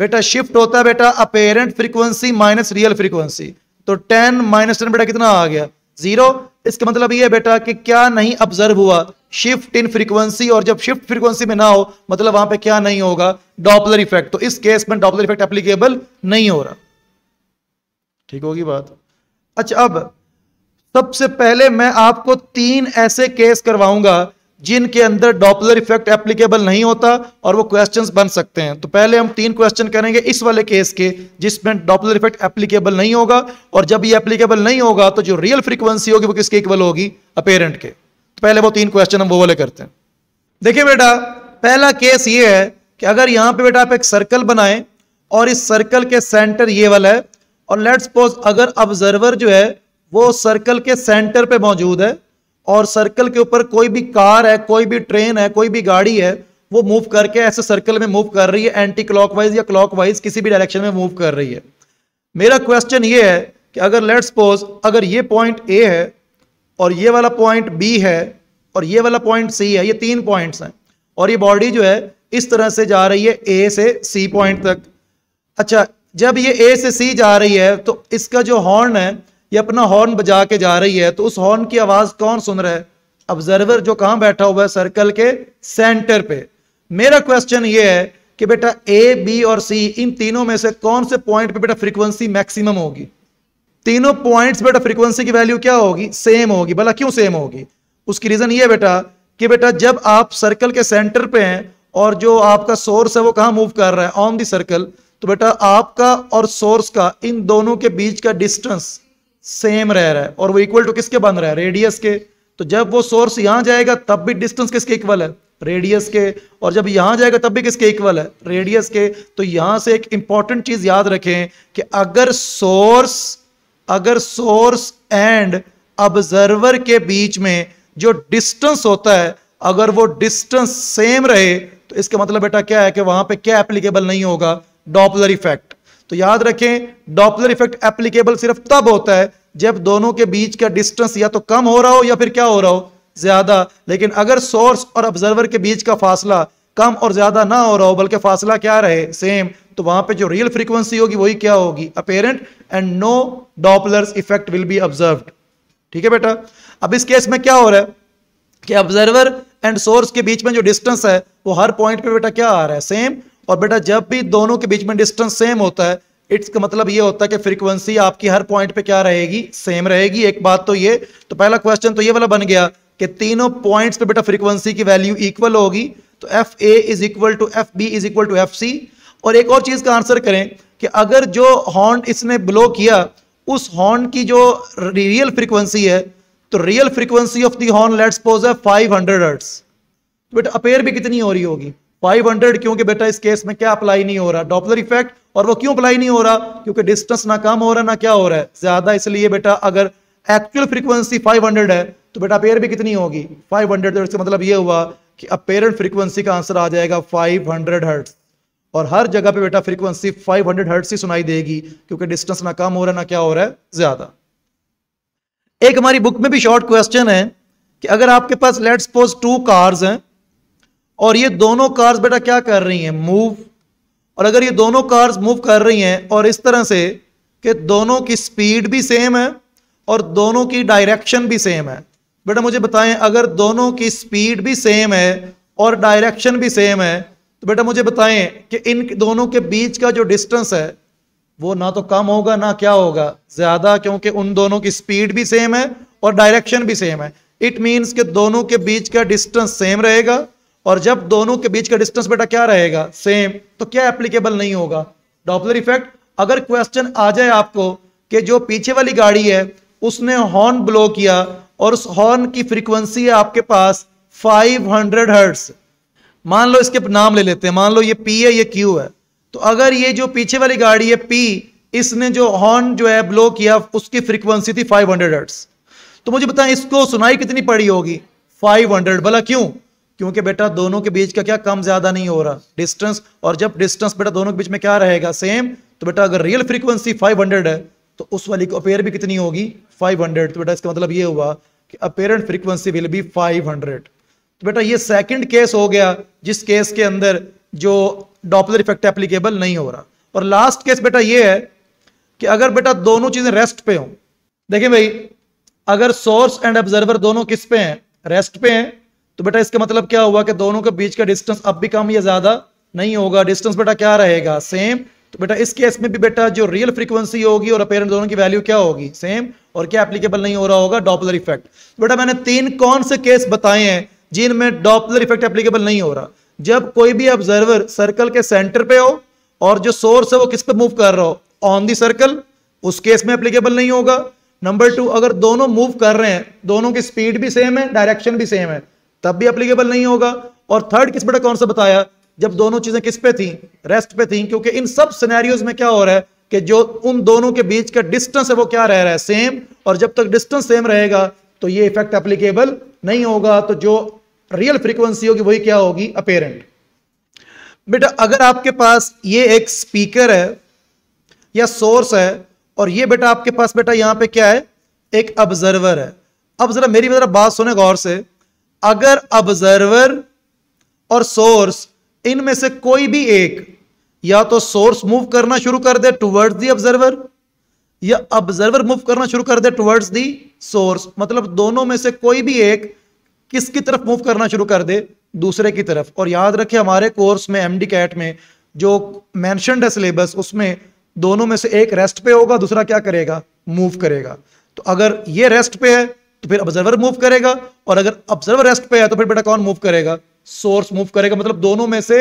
बेटा शिफ्ट होता है बेटा apparent frequency minus real frequency तो टेन माइनस टेन बेटा कितना आ गया जीरो इसका मतलब ये बेटा कि क्या नहीं ऑब्जर्व हुआ शिफ्ट इन फ्रीक्वेंसी और जब शिफ्ट फ्रीक्वेंसी में ना हो मतलब वहां पे क्या नहीं होगा डॉपलर इफेक्ट तो इस केस में डॉपलर इफेक्ट एप्लीकेबल नहीं हो रहा ठीक होगी बात अच्छा अब सबसे पहले मैं आपको तीन ऐसे केस करवाऊंगा जिनके अंदर डॉपलर इफेक्ट एप्लीकेबल नहीं होता और वो क्वेश्चंस बन सकते हैं तो पहले हम तीन क्वेश्चन करेंगे इस वाले केस के जिसमें डॉपलर इफेक्ट एप्लीकेबल नहीं होगा और जब ये एप्लीकेबल नहीं होगा तो जो रियल फ्रीक्वेंसी होगी वो किसके इक्वल होगी अपेरेंट के तो पहले वो तीन क्वेश्चन हम वो वाले करते हैं देखिए बेटा पहला केस ये है कि अगर यहाँ पे बेटा आप एक सर्कल बनाए और इस सर्कल के सेंटर ये वाला है और लेट सपोज अगर ऑब्जर्वर जो है वो सर्कल के सेंटर पे मौजूद है और सर्कल के ऊपर कोई भी कार है कोई भी ट्रेन है कोई भी गाड़ी है वो मूव करके ऐसे सर्कल में मूव कर रही है एंटी क्लॉकवाइज या क्लॉकवाइज किसी भी डायरेक्शन में मूव कर रही है मेरा क्वेश्चन ये है कि अगर लेट सपोज अगर ये पॉइंट ए है और ये वाला पॉइंट बी है और ये वाला पॉइंट सी है ये तीन पॉइंट्स हैं और ये बॉडी जो है इस तरह से जा रही है ए से सी पॉइंट तक अच्छा जब ये ए से सी जा रही है तो इसका जो हॉर्न है ये अपना हॉर्न बजा के जा रही है तो उस हॉर्न की आवाज कौन सुन रहा है ऑब्जर्वर जो कहां बैठा हुआ है सर्कल के सेंटर पे मेरा क्वेश्चन ये है कि बेटा ए बी और सी इन तीनों में से कौन से पॉइंट पे बेटा फ्रीक्वेंसी मैक्सिमम होगी तीनों पॉइंट्स बेटा फ्रीक्वेंसी की वैल्यू क्या होगी सेम होगी भला क्यों सेम होगी उसकी रीजन ये बेटा कि बेटा जब आप सर्कल के सेंटर पे हैं और जो आपका सोर्स है वो कहां मूव कर रहा है ऑन दी सर्कल तो बेटा आपका और सोर्स का इन दोनों के बीच का डिस्टेंस सेम रह रहा है और वो इक्वल टू किसके बन रहा है रेडियस के तो जब वो सोर्स यहां जाएगा तब भी डिस्टेंस किसके इक्वल है रेडियस के और जब यहां जाएगा तब भी किसके इक्वल है रेडियस के तो यहां से एक इंपॉर्टेंट चीज याद रखें कि अगर सोर्स अगर सोर्स एंड ऑब्जर्वर के बीच में जो डिस्टेंस होता है अगर वो डिस्टेंस सेम रहे तो इसका मतलब बेटा क्या है कि वहां पे क्या एप्लीकेबल नहीं होगा डॉपलर इफेक्ट तो याद रखें डॉपलर इफेक्ट एप्लीकेबल सिर्फ तब होता है जब दोनों के बीच का डिस्टेंस या तो कम हो रहा हो या फिर क्या हो रहा हो ज्यादा लेकिन अगर सोर्स और ऑब्जर्वर के बीच का फासला कम और ज्यादा ना हो रहा हो बल्कि फासला क्या रहे सेम तो वहां पे जो रियल फ्रीक्वेंसी होगी वही क्या होगी apparent and no Doppler's effect will be observe ठीक है बेटा अब इस केस में क्या हो रहा है कि ऑब्जर्वर एंड सोर्स के बीच में जो डिस्टेंस है वो हर पॉइंट पे बेटा क्या आ रहा है सेम और बेटा जब भी दोनों के बीच में डिस्टेंस सेम होता है इट्स का मतलब ये होता है कि फ्रीक्वेंसी आपकी हर पॉइंट पे क्या रहेगी सेम रहेगी एक बात तो ये तो पहला क्वेश्चन तो ये वाला बन गया कि तीनों पॉइंट्स पे बेटा फ्रीक्वेंसी की वैल्यू इक्वल होगी तो f a is equal to f b is equal to f c और एक और चीज़ का आंसर करें कि अगर जो हॉर्न इसने ब्लो किया उस हॉर्न की जो रियल फ्रीक्वेंसी है तो real frequency of the horn let's pose है हंड्रेड हर्ट्स अपेयर भी कितनी हो रही होगी फाइव हंड्रेड क्योंकि बेटा इस केस में क्या अप्लाई नहीं हो रहा डॉपलर इफेक्ट और वो क्यों अप्लाई नहीं हो रहा क्योंकि डिस्टेंस ना कम हो रहा ना क्या हो रहा है ज्यादा इसलिए बेटा अगर एक्चुअल फ्रीक्वेंसी 500 है तो बेटा पेयर भी कितनी होगी फाइव हंड्रेड तो मतलब ये हुआ कि अपेरेंट फ्रीक्वेंसी का आंसर आ जाएगा फाइव हंड्रेड हर्ट्स और हर जगह पे बेटा फ्रीक्वेंसी 500 हंड्रेड हर्ट्स ही सुनाई देगी क्योंकि डिस्टेंस ना कम हो रहा है ना क्या हो रहा है ज्यादा एक हमारी बुक में भी शॉर्ट क्वेश्चन है कि अगर आपके पास लेट्स सपोज टू कार्स हैं और ये दोनों कार्स बेटा क्या कर रही हैं मूव और अगर ये दोनों कार्स मूव कर रही हैं और इस तरह से कि दोनों की स्पीड भी सेम है और दोनों की डायरेक्शन भी सेम है बेटा मुझे बताएं अगर दोनों की स्पीड भी सेम है और डायरेक्शन भी सेम है तो बेटा मुझे बताएं कि इन दोनों के बीच का जो डिस्टेंस है वो ना तो कम होगा ना क्या होगा ज़्यादा क्योंकि उन दोनों की स्पीड भी सेम है और डायरेक्शन भी सेम है इट मीन्स के दोनों के बीच का डिस्टेंस सेम रहेगा और जब दोनों के बीच का डिस्टेंस बेटा क्या रहेगा सेम तो क्या एप्लीकेबल नहीं होगा डॉपलर इफेक्ट अगर क्वेश्चन आ जाए आपको कि जो पीछे वाली गाड़ी है उसने हॉर्न ब्लो किया और उस हॉर्न की फ्रीक्वेंसी है आपके पास 500 हंड्रेड हर्ट्स मान लो इसके नाम ले लेते हैं मान लो ये पी है ये क्यू है तो अगर ये जो पीछे वाली गाड़ी है पी इसने जो हॉर्न जो है ब्लो किया उसकी फ्रीक्वेंसी थी 500 हंड्रेड हर्ट्स तो मुझे बताएं इसको सुनाई कितनी पड़ी होगी 500 भला क्यों क्योंकि बेटा दोनों के बीच का क्या कम ज्यादा नहीं हो रहा डिस्टेंस और जब डिस्टेंस बेटा दोनों के बीच में क्या रहेगा सेम तो बेटा अगर रियल फ्रीक्वेंसी 500 है तो उस वाली की अपेयर भी कितनी होगी 500 तो बेटा इसका मतलब ये हुआ कि अपेयरेंट फ्रीक्वेंसी विल बी 500 तो बेटा ये सेकंड केस हो गया जिस केस के अंदर जो डॉपलर इफेक्ट एप्लीकेबल नहीं हो रहा और लास्ट केस बेटा ये है कि अगर बेटा दोनों चीजें रेस्ट पे हों देखें भाई अगर सोर्स एंड ऑब्जर्वर दोनों किस पे हैं रेस्ट पे हैं तो बेटा इसका मतलब क्या हुआ कि दोनों के बीच का डिस्टेंस अब भी कम या ज़्यादा नहीं होगा डिस्टेंस बेटा क्या रहेगा सेम तो बेटा इस केस में भी बेटा जो रियल फ्रीक्वेंसी होगी और अपेरेंट दोनों की वैल्यू क्या होगी सेम और क्या एप्लीकेबल नहीं हो रहा होगा डॉपलर इफेक्ट तो बेटा मैंने तीन कौन से केस बताए हैं जिनमें डॉपलर इफेक्ट एप्लीकेबल नहीं हो रहा जब कोई भी ऑब्जर्वर सर्कल के सेंटर पे हो और जो सोर्स है वो किस पे मूव कर रहा हो ऑन दी सर्कल उस केस में एप्लीकेबल नहीं होगा नंबर टू अगर दोनों मूव कर रहे हैं दोनों की स्पीड भी सेम है डायरेक्शन भी सेम है तब भी अप्लीकेबल नहीं होगा और थर्ड किस बेटा कौन सा बताया जब दोनों चीजें किस पे थी रेस्ट पे थी क्योंकि इन सब सिनेरियोज में क्या हो रहा है कि जो उन दोनों के बीच का डिस्टेंस है वो क्या रह रहा है सेम और जब तक डिस्टेंस सेम रहेगा तो ये इफेक्ट अप्लीकेबल नहीं होगा तो जो रियल फ्रीक्वेंसी होगी वही क्या होगी अपेरेंट बेटा अगर आपके पास ये एक स्पीकर है या सोर्स है और ये बेटा आपके पास बेटा यहां पे क्या है एक ऑब्जर्वर है अब जरा मेरी जरा बात सुने गौर से अगर ऑब्जर्वर और सोर्स इनमें से कोई भी एक या तो सोर्स मूव करना शुरू कर दे टुवर्ड्स दी ऑब्जर्वर या ऑब्जर्वर मूव करना शुरू कर दे टुवर्ड्स दी सोर्स मतलब दोनों में से कोई भी एक किसकी तरफ मूव करना शुरू कर दे दूसरे की तरफ और याद रखे हमारे कोर्स में एमडी कैट में जो मैंशनड है सिलेबस उसमें दोनों में से एक रेस्ट पे होगा दूसरा क्या करेगा मूव करेगा तो अगर ये रेस्ट पे है तो फिर ऑब्जर्वर मूव करेगा और अगर ऑब्जर्वर रेस्ट पे है तो फिर बेटा कौन मूव करेगा सोर्स मूव करेगा मतलब दोनों में से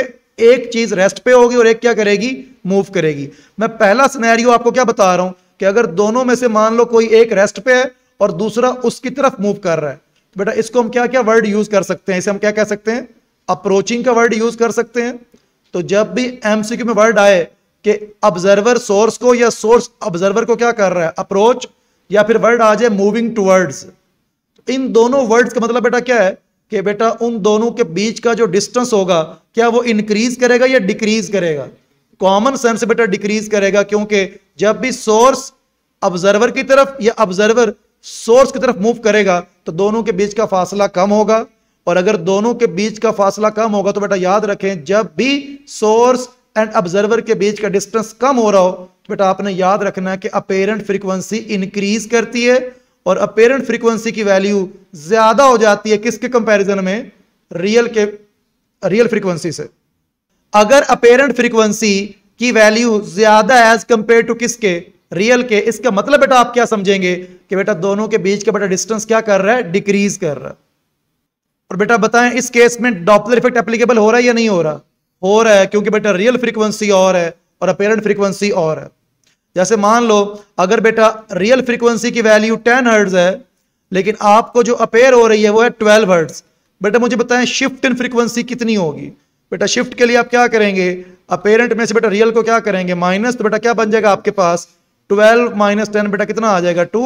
एक चीज रेस्ट पे होगी और एक क्या करेगी मूव करेगी मैं पहला सिनेरियो आपको क्या बता रहा हूं कि अगर दोनों में से मान लो कोई एक रेस्ट पे है और दूसरा उसकी तरफ मूव कर रहा है तो बेटा इसको हम क्या क्या वर्ड यूज कर सकते हैं इसे हम क्या कह सकते हैं अप्रोचिंग का वर्ड यूज कर सकते हैं तो जब भी एमसीक्यू में वर्ड आए कि ऑब्जर्वर सोर्स को या सोर्स ऑब्जर्वर को क्या कर रहा है अप्रोच या फिर वर्ड आ जाए मूविंग टूवर्ड्स इन दोनों वर्ड्स का मतलब बेटा क्या है कि बेटा उन दोनों के बीच का जो डिस्टेंस होगा क्या वो इंक्रीज करेगा या डिक्रीज करेगा कॉमन सेंस बेटा डिक्रीज करेगा क्योंकि जब भी सोर्स ऑब्जर्वर की तरफ या ऑब्जर्वर सोर्स की तरफ मूव करेगा तो दोनों के बीच का फासला कम होगा और अगर दोनों के बीच का फासला कम होगा तो बेटा याद रखें जब भी सोर्स एंड ऑब्जर्वर के बीच का डिस्टेंस कम हो रहा हो तो बेटा आपने याद रखना है कि अपेरेंट फ्रीक्वेंसी इंक्रीज करती है और अपेरेंट फ्रीक्वेंसी की वैल्यू ज्यादा हो जाती है किसके कंपैरिजन में रियल के रियल फ्रीक्वेंसी से अगर अपेरेंट फ्रीक्वेंसी की वैल्यू ज्यादा एज कंपेयर टू किसके रियल के इसका मतलब बेटा आप क्या समझेंगे कि बेटा दोनों के बीच का बेटा डिस्टेंस क्या कर रहा है डिक्रीज कर रहा है और बेटा बताएं इस केस में डॉपलर इफेक्ट एप्लीकेबल हो रहा है या नहीं हो रहा हो रहा है क्योंकि बेटा रियल फ्रीक्वेंसी और है और अपेरेंट फ्रीक्वेंसी और है जैसे मान लो अगर बेटा रियल फ्रीक्वेंसी की वैल्यू टेन हर्ट्ज है लेकिन आपको जो अपेयर हो रही है वो है ट्वेल्व हर्ट्ज बेटा मुझे बताएं शिफ्ट इन फ्रीक्वेंसी कितनी होगी बेटा शिफ्ट के लिए आप क्या करेंगे अपेरेंट में से बेटा रियल को क्या करेंगे माइनस तो बेटा क्या बन जाएगा आपके पास ट्वेल्व माइनस टेन बेटा कितना आ जाएगा टू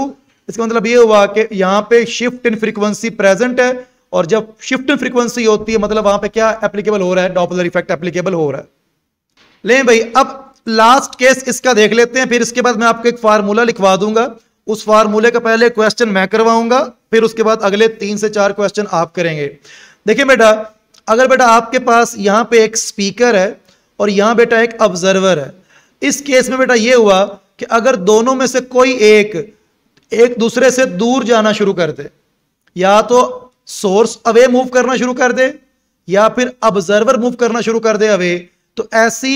इसका मतलब ये हुआ कि यहाँ पे शिफ्ट इन फ्रीक्वेंसी प्रेजेंट है और जब शिफ्ट इन फ्रीक्वेंसी होती है मतलब वहां पे क्या एप्लीकेबल हो रहा है डॉपलर इफेक्ट एप्लीकेबल हो रहा है ले भाई अब लास्ट केस इसका देख लेते हैं फिर इसके बाद मैं आपको एक फार्मूला लिखवा दूंगा उस फार्मूले का पहले क्वेश्चन मैं करवाऊंगा फिर उसके बाद अगले तीन से चार क्वेश्चन आप करेंगे देखिए बेटा अगर बेटा आपके पास यहाँ पे एक स्पीकर है और यहाँ बेटा एक ऑब्जर्वर है इस केस में बेटा ये हुआ कि अगर दोनों में से कोई एक एक दूसरे से दूर जाना शुरू कर दे या तो सोर्स अवे मूव करना शुरू कर दे या फिर ऑब्जर्वर मूव करना शुरू कर दे अवे तो ऐसी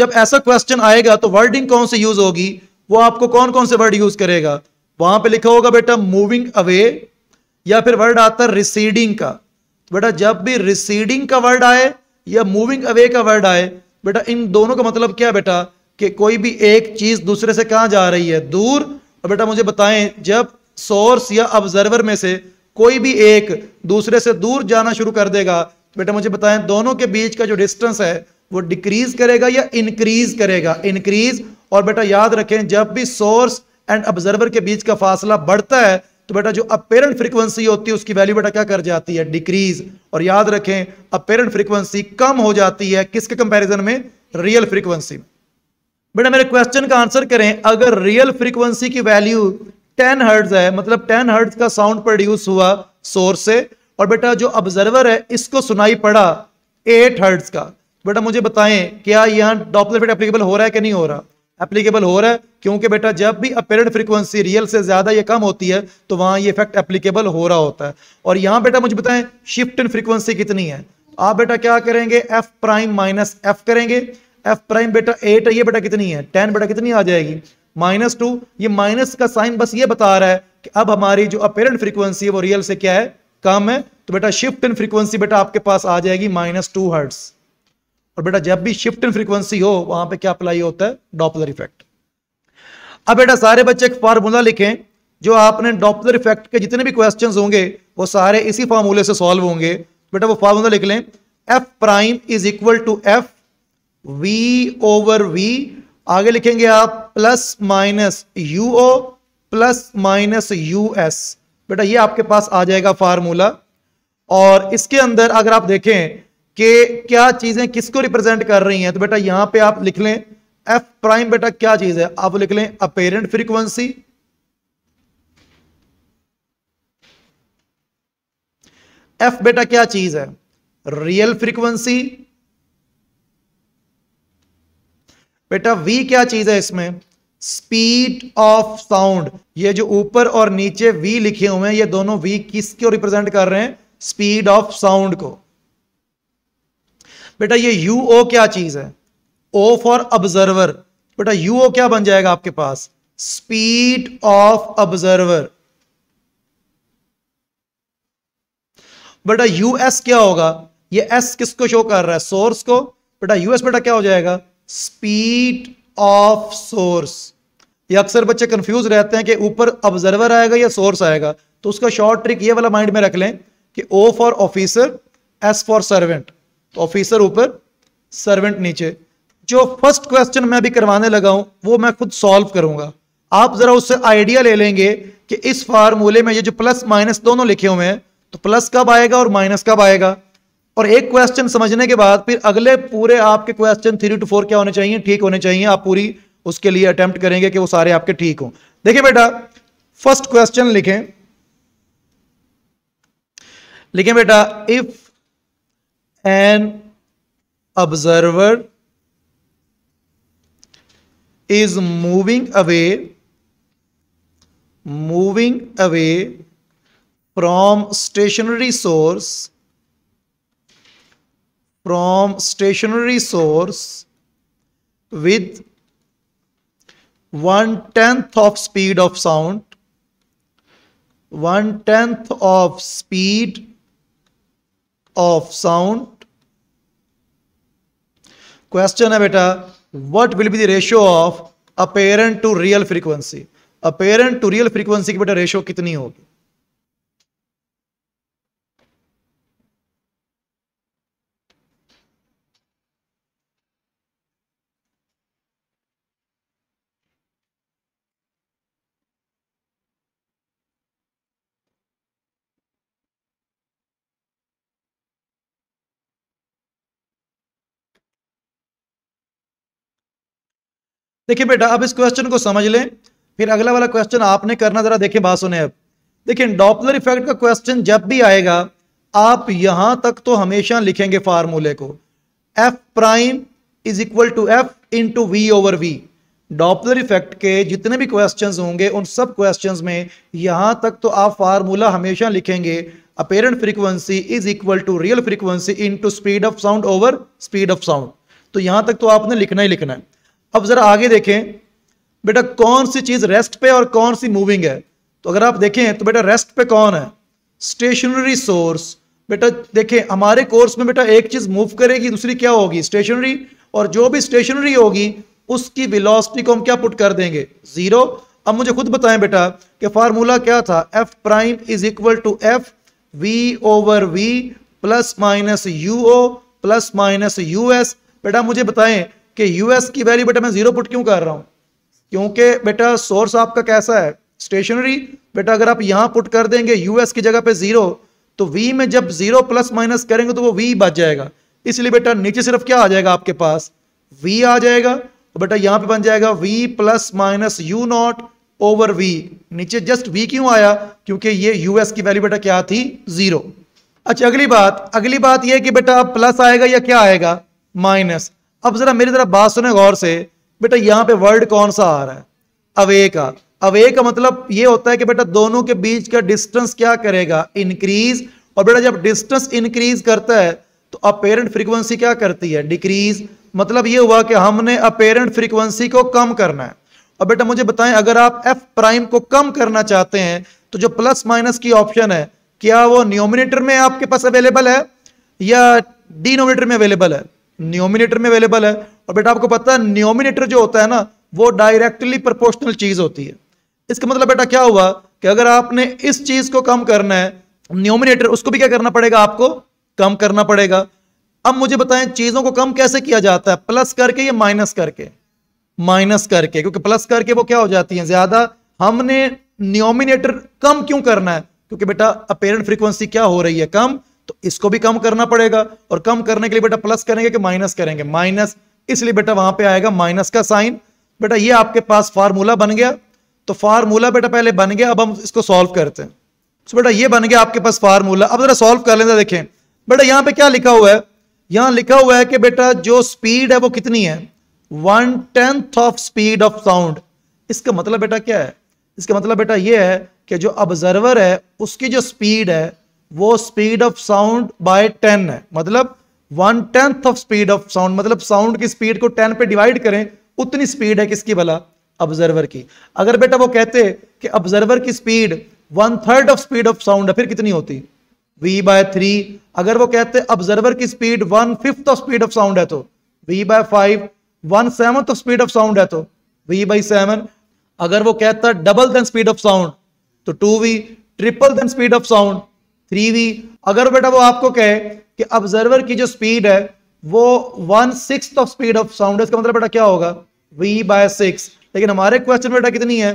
जब ऐसा क्वेश्चन आएगा तो वर्डिंग कौन से यूज होगी वो आपको कौन कौन से वर्ड यूज करेगा वहां पे लिखा होगा बेटा मूविंग अवे या फिर वर्ड आता है रिसीडिंग का तो बेटा जब भी रिसीडिंग का वर्ड आए या मूविंग अवे का वर्ड आए बेटा इन दोनों का मतलब क्या बेटा कि कोई भी एक चीज दूसरे से कहां जा रही है दूर और बेटा मुझे बताएं जब सोर्स या ऑब्जर्वर में से कोई भी एक दूसरे से दूर जाना शुरू कर देगा तो बेटा मुझे बताएं दोनों के बीच का जो डिस्टेंस है वो डिक्रीज करेगा या इंक्रीज करेगा इंक्रीज और बेटा याद रखें जब भी सोर्स एंड ऑब्जर्वर के बीच का फासला बढ़ता है तो बेटा जो अपेरेंट फ्रीक्वेंसी होती है उसकी वैल्यू बेटा क्या कर जाती है डिक्रीज और याद रखें अपेरेंट फ्रीक्वेंसी कम हो जाती है किसके कंपैरिजन में रियल फ्रीक्वेंसी बेटा मेरे क्वेश्चन का आंसर करें अगर रियल फ्रीक्वेंसी की वैल्यू 10 हर्ट्ज है मतलब 10 हर्ट्ज का साउंड प्रोड्यूस हुआ सोर्स से और बेटा जो ऑब्जर्वर है इसको सुनाई पड़ा एट हर्ड्स का बेटा मुझे बताएं क्या यहाँ डॉपलर इफेक्ट एप्लीकेबल हो रहा है कि नहीं हो रहा एप्लीकेबल हो रहा है क्योंकि बेटा जब भी अपेरेंट फ्रीक्वेंसी रियल से ज्यादा या कम होती है तो वहां ये इफेक्ट एप्लीकेबल हो रहा होता है और यहाँ बेटा मुझे बताएं शिफ्ट इन फ्रीक्वेंसी कितनी है आप बेटा क्या करेंगे एफ प्राइम माइनस एफ करेंगे एफ प्राइम बेटा एट है ये बेटा कितनी है टेन बेटा कितनी आ जाएगी माइनस टू ये माइनस का साइन बस ये बता रहा है कि अब हमारी जो अपेरेंट फ्रीक्वेंसी है वो रियल से क्या है कम है तो बेटा शिफ्ट इन फ्रीक्वेंसी बेटा आपके पास आ जाएगी माइनस टू हर्ट्स और बेटा जब भी शिफ्ट इन फ्रीक्वेंसी हो वहां पे क्या अप्लाई होता है डॉपलर इफेक्ट अब बेटा सारे बच्चे एक फार्मूला लिखें जो आपने डॉपलर इफेक्ट के जितने भी क्वेश्चन होंगे वो सारे इसी फार्मूले से सॉल्व होंगे बेटा वो फार्मूला लिख लें f prime is equal to f v over v आगे लिखेंगे आप plus minus u o plus minus u s बेटा ये आपके पास आ जाएगा फार्मूला और इसके अंदर अगर आप देखें कि क्या चीजें किसको रिप्रेजेंट कर रही हैं तो बेटा यहां पे आप लिख लें एफ प्राइम बेटा क्या चीज है आप लिख लें अपेरेंट फ्रीक्वेंसी एफ बेटा क्या चीज है रियल फ्रीक्वेंसी बेटा वी क्या चीज है इसमें स्पीड ऑफ साउंड ये जो ऊपर और नीचे वी लिखे हुए हैं ये दोनों वी किसको रिप्रेजेंट कर रहे हैं स्पीड ऑफ साउंड को बेटा ये यू ओ क्या चीज है ओ फॉर ऑब्जर्वर बेटा यू ओ क्या बन जाएगा आपके पास स्पीड ऑफ ऑब्जर्वर बेटा यूएस क्या होगा ये एस किसको शो कर रहा है सोर्स को बेटा यूएस बेटा क्या हो जाएगा स्पीड ऑफ सोर्स ये अक्सर बच्चे कंफ्यूज रहते हैं कि ऊपर ऑब्जर्वर आएगा या सोर्स आएगा तो उसका शॉर्ट ट्रिक ये वाला माइंड में रख लें कि o for officer s for servant तो ऑफिसर ऊपर सर्वेंट नीचे जो फर्स्ट क्वेश्चन मैं अभी करवाने लगा हूं वो मैं खुद सॉल्व करूंगा आप जरा उससे आइडिया ले लेंगे कि इस फार्मूले में ये जो प्लस माइनस दोनों लिखे हुए हैं तो प्लस कब आएगा और माइनस कब आएगा और एक क्वेश्चन समझने के बाद फिर अगले पूरे आपके क्वेश्चन थ्री टू फोर क्या होने चाहिए ठीक होने चाहिए आप पूरी उसके लिए अटेम्प्ट करेंगे कि वो सारे आपके ठीक हों देखिए बेटा फर्स्ट क्वेश्चन लिखें लिखें बेटा if an observer is moving away moving away from stationary source from stationary source with one tenth of speed of sound one tenth of speed of sound question है बेटा what will be the ratio of apparent to real frequency apparent to real frequency की बेटा रेशियो कितनी होगी देखिए बेटा अब इस क्वेश्चन को समझ लें फिर अगला वाला क्वेश्चन आपने करना जरा देखिए बात सुने अब देखिए डॉपलर इफेक्ट का क्वेश्चन जब भी आएगा आप यहां तक तो हमेशा लिखेंगे फार्मूले को f prime is equal to f to v over v Doppler effect के जितने भी क्वेश्चंस होंगे उन सब क्वेश्चंस में यहां तक तो आप फार्मूला हमेशा लिखेंगे apparent frequency is equal to real frequency into speed of sound over speed of sound तो यहां तक तो आपने लिखना ही लिखना है अब जरा आगे देखें बेटा कौन सी चीज रेस्ट पे और कौन सी मूविंग है तो अगर आप देखें तो बेटा रेस्ट पे कौन है स्टेशनरी सोर्स बेटा देखें हमारे कोर्स में बेटा एक चीज मूव करेगी दूसरी क्या होगी स्टेशनरी और जो भी स्टेशनरी होगी उसकी वेलोसिटी को हम क्या पुट कर देंगे जीरो अब मुझे खुद बताएं बेटा कि फार्मूला क्या था f prime is equal to f v over v plus minus u o plus minus u s बेटा मुझे बताएं कि यूएस की वैल्यू बेटा मैं जीरो पुट क्यों कर रहा हूं क्योंकि बेटा सोर्स आपका कैसा है स्टेशनरी बेटा अगर आप यहां पुट कर देंगे यूएस की जगह पे जीरो तो वी में जब जीरो प्लस माइनस करेंगे तो वो वी बच जाएगा इसलिए बेटा नीचे सिर्फ क्या आ जाएगा आपके पास वी आ जाएगा तो बेटा यहां पे बन जाएगा v plus minus u not over v नीचे जस्ट वी क्यों आया क्योंकि ये यूएस की वैल्यू बेटा क्या थी जीरो अच्छा अगली बात अगली बात यह कि बेटा प्लस आएगा या क्या आएगा माइनस अब जरा मेरी तरह बात सुने गौर से बेटा यहाँ पे वर्ड कौन सा आ रहा है अवे का अवे का मतलब ये होता है कि बेटा दोनों के बीच का डिस्टेंस क्या करेगा इंक्रीज और बेटा जब डिस्टेंस इंक्रीज करता है तो अपेरेंट फ्रीक्वेंसी क्या करती है डिक्रीज मतलब ये हुआ कि हमने अपेरेंट फ्रीक्वेंसी को कम करना है और बेटा मुझे बताएं अगर आप एफ प्राइम को कम करना चाहते हैं तो जो प्लस माइनस की ऑप्शन है क्या वो न्योमिनेटर में आपके पास अवेलेबल है या डिनोमिनेटर में अवेलेबल है न्योमिनेटर में अवेलेबल है और बेटा आपको पता है न्योमिनेटर जो होता है ना वो डायरेक्टली प्रोपोर्शनल चीज होती है इसका मतलब बेटा क्या हुआ कि अगर आपने इस चीज को कम करना है न्योमिनेटर उसको भी क्या करना पड़ेगा आपको कम करना पड़ेगा अब मुझे बताएं चीजों को कम कैसे किया जाता है प्लस करके या माइनस करके माइनस करके क्योंकि प्लस करके वो क्या हो जाती है ज्यादा हमने न्योमिनेटर कम क्यों करना है क्योंकि बेटा अपेरेंट फ्रीक्वेंसी क्या हो रही है कम तो इसको भी कम करना पड़ेगा और कम करने के लिए बेटा प्लस करेंगे कि माइनस करेंगे माइनस इसलिए बेटा वहां पे आएगा माइनस का साइन बेटा ये आपके पास फार्मूला बन गया तो फार्मूला बेटा पहले बन गया अब हम इसको सॉल्व करते हैं तो बेटा ये बन गया आपके पास फार्मूला अब जरा सॉल्व कर लेते देखें बेटा यहां पर क्या लिखा हुआ है यहां लिखा हुआ है कि बेटा जो स्पीड है वो कितनी है one tenth of speed of sound इसका मतलब बेटा क्या है इसका मतलब बेटा ये है कि जो ऑब्जर्वर है उसकी जो स्पीड है वो speed of sound by ten है मतलब one tenth of speed of sound मतलब साउंड की स्पीड को टेन पे डिवाइड करें उतनी स्पीड है किसकी भला ऑब्जर्वर की अगर बेटा वो कहते कि ऑब्जर्वर की speed one third of speed of sound है फिर कितनी होती v बाय थ्री अगर वो कहते ऑब्जर्वर की speed one fifth of speed of sound है तो v by five one seventh of speed of sound है तो v बाई सेवन अगर वो कहता double then speed of sound तो two v triple then speed of sound three v अगर बेटा वो आपको कहे कि ऑब्जर्वर की जो स्पीड है वो one six of speed of sound इसका मतलब बेटा क्या होगा वी बाय सिक्स लेकिन हमारे क्वेश्चन बेटा कितनी है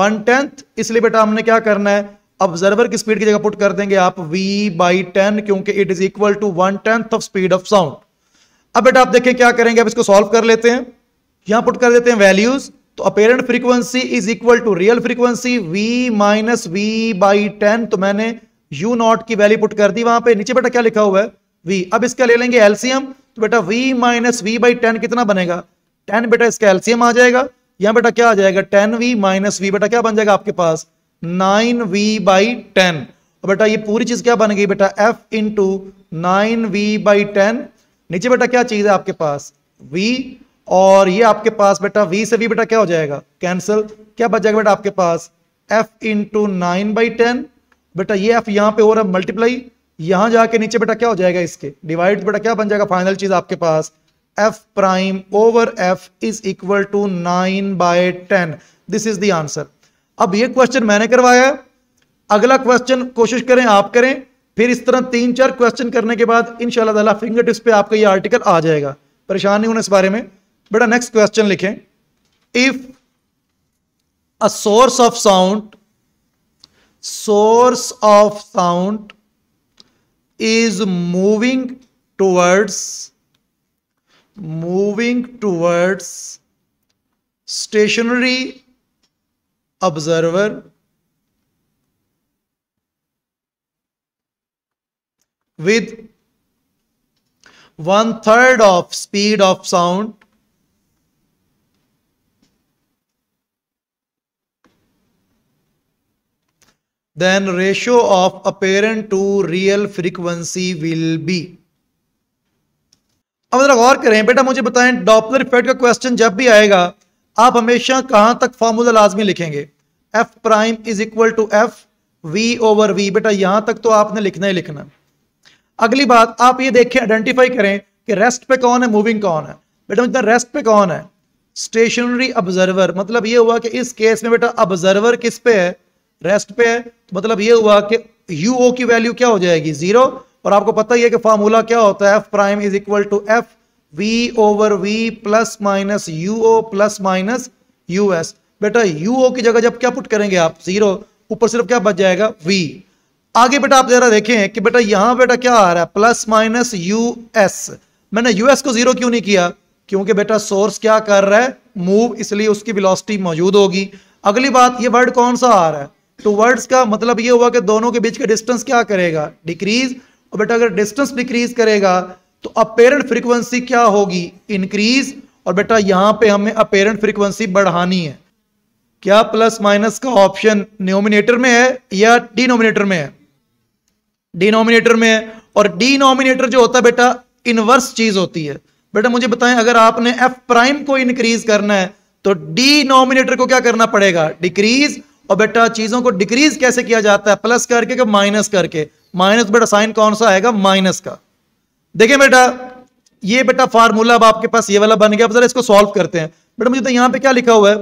वन टेंथ इसलिए बेटा हमने क्या करना है ऑब्जर्वर की स्पीड की जगह पुट कर देंगे आप वी बाई टेन क्योंकि it is equal to one tenth of speed of sound अब बेटा आप देखें क्या करेंगे अब इसको सॉल्व कर लेते हैं यहां पुट कर देते हैं वैल्यूज तो apparent frequency is equal to real frequency v minus v by ten तो मैंने यू नॉट की वैल्यू पुट कर दी वहां पे नीचे बेटा क्या लिखा हुआ है वी अब इसका ले लेंगे एलसीएम तो बेटा v minus v by ten कितना बनेगा टेन बेटा इसका एलसीएम आ जाएगा यहाँ बेटा क्या आ जाएगा टेन वी माइनस वी बेटा क्या बन जाएगा आपके पास नाइन वी बाई टेन बेटा ये पूरी चीज क्या बन गई बेटा f into nine v by ten नीचे बेटा क्या चीज है आपके पास वी और ये आपके पास बेटा वी से वी बेटा क्या हो जाएगा कैंसिल क्या बच जाएगा बेटा आपके पास f to nine by ten बेटा ये एफ यहाँ पे हो रहा है मल्टीप्लाई यहां जाके नीचे बेटा क्या हो जाएगा इसके डिवाइड बेटा क्या बन जाएगा फाइनल चीज आपके पास f prime over f is equal to nine by ten this is the answer अब ये क्वेश्चन मैंने करवाया अगला क्वेश्चन कोशिश करें आप करें फिर इस तरह तीन चार क्वेश्चन करने के बाद इन शाला फिंगर टिप्स पे आपका ये आर्टिकल आ जाएगा परेशान नहीं होना इस बारे में बेटा नेक्स्ट क्वेश्चन लिखें if a source of sound source of sound is moving towards moving towards stationary observer with one third of speed of sound then ratio of apparent to real frequency will be अब जरा गौर करें बेटा मुझे बताएं डॉपलर इफेक्ट का क्वेश्चन जब भी आएगा आप हमेशा कहां तक फॉर्मूला लाजमी लिखेंगे f prime is equal to f v over v बेटा यहां तक तो आपने लिखना ही लिखना अगली बात आप ये देखें आइडेंटिफाई करें कि रेस्ट पे कौन है मूविंग कौन है बेटा मुझे रेस्ट पे कौन है स्टेशनरी ऑब्जर्वर मतलब ये हुआ कि इस केस में बेटा ऑब्जर्वर किस पे है रेस्ट पे है तो मतलब ये हुआ कि यू ओ की वैल्यू क्या हो जाएगी जीरो और आपको पता ही है कि फार्मूला क्या होता है f prime is equal to f v over v plus minus u o plus minus u s बेटा यू ओ की जगह जब क्या पुट करेंगे आप जीरो ऊपर सिर्फ क्या बच जाएगा वी आगे बेटा आप जरा देखें कि बेटा यहां बेटा क्या आ रहा है प्लस माइनस यू एस मैंने यूएस को जीरो क्यों नहीं किया क्योंकि बेटा सोर्स क्या कर रहा है मूव इसलिए उसकी वेलोसिटी मौजूद होगी अगली बात ये वर्ड कौन सा आ रहा है टू वर्ड्स का मतलब ये हुआ कि दोनों के बीच का डिस्टेंस क्या करेगा डिक्रीज और बेटा अगर डिस्टेंस डिक्रीज करेगा तो अपेरेंट फ्रीक्वेंसी क्या होगी इंक्रीज और बेटा यहां पे हमें अपेरेंट फ्रीक्वेंसी बढ़ानी है क्या प्लस माइनस का ऑप्शन नोमिनेटर में है या डिनोमिनेटर में है डिनोमिनेटर में है और डिनोमिनेटर जो होता है बेटा इनवर्स चीज होती है बेटा मुझे बताएं अगर आपने एफ प्राइम को इंक्रीज करना है तो डिनोमिनेटर को क्या करना पड़ेगा डिक्रीज और बेटा चीजों को डिक्रीज कैसे किया जाता है प्लस करके कि माइनस करके माइनस बेटा साइन कौन सा आएगा माइनस का देखिए बेटा ये बेटा फार्मूला अब आपके पास ये वाला बन गया अब जरा इसको सॉल्व करते हैं बेटा मुझे तो यहां पे क्या लिखा हुआ है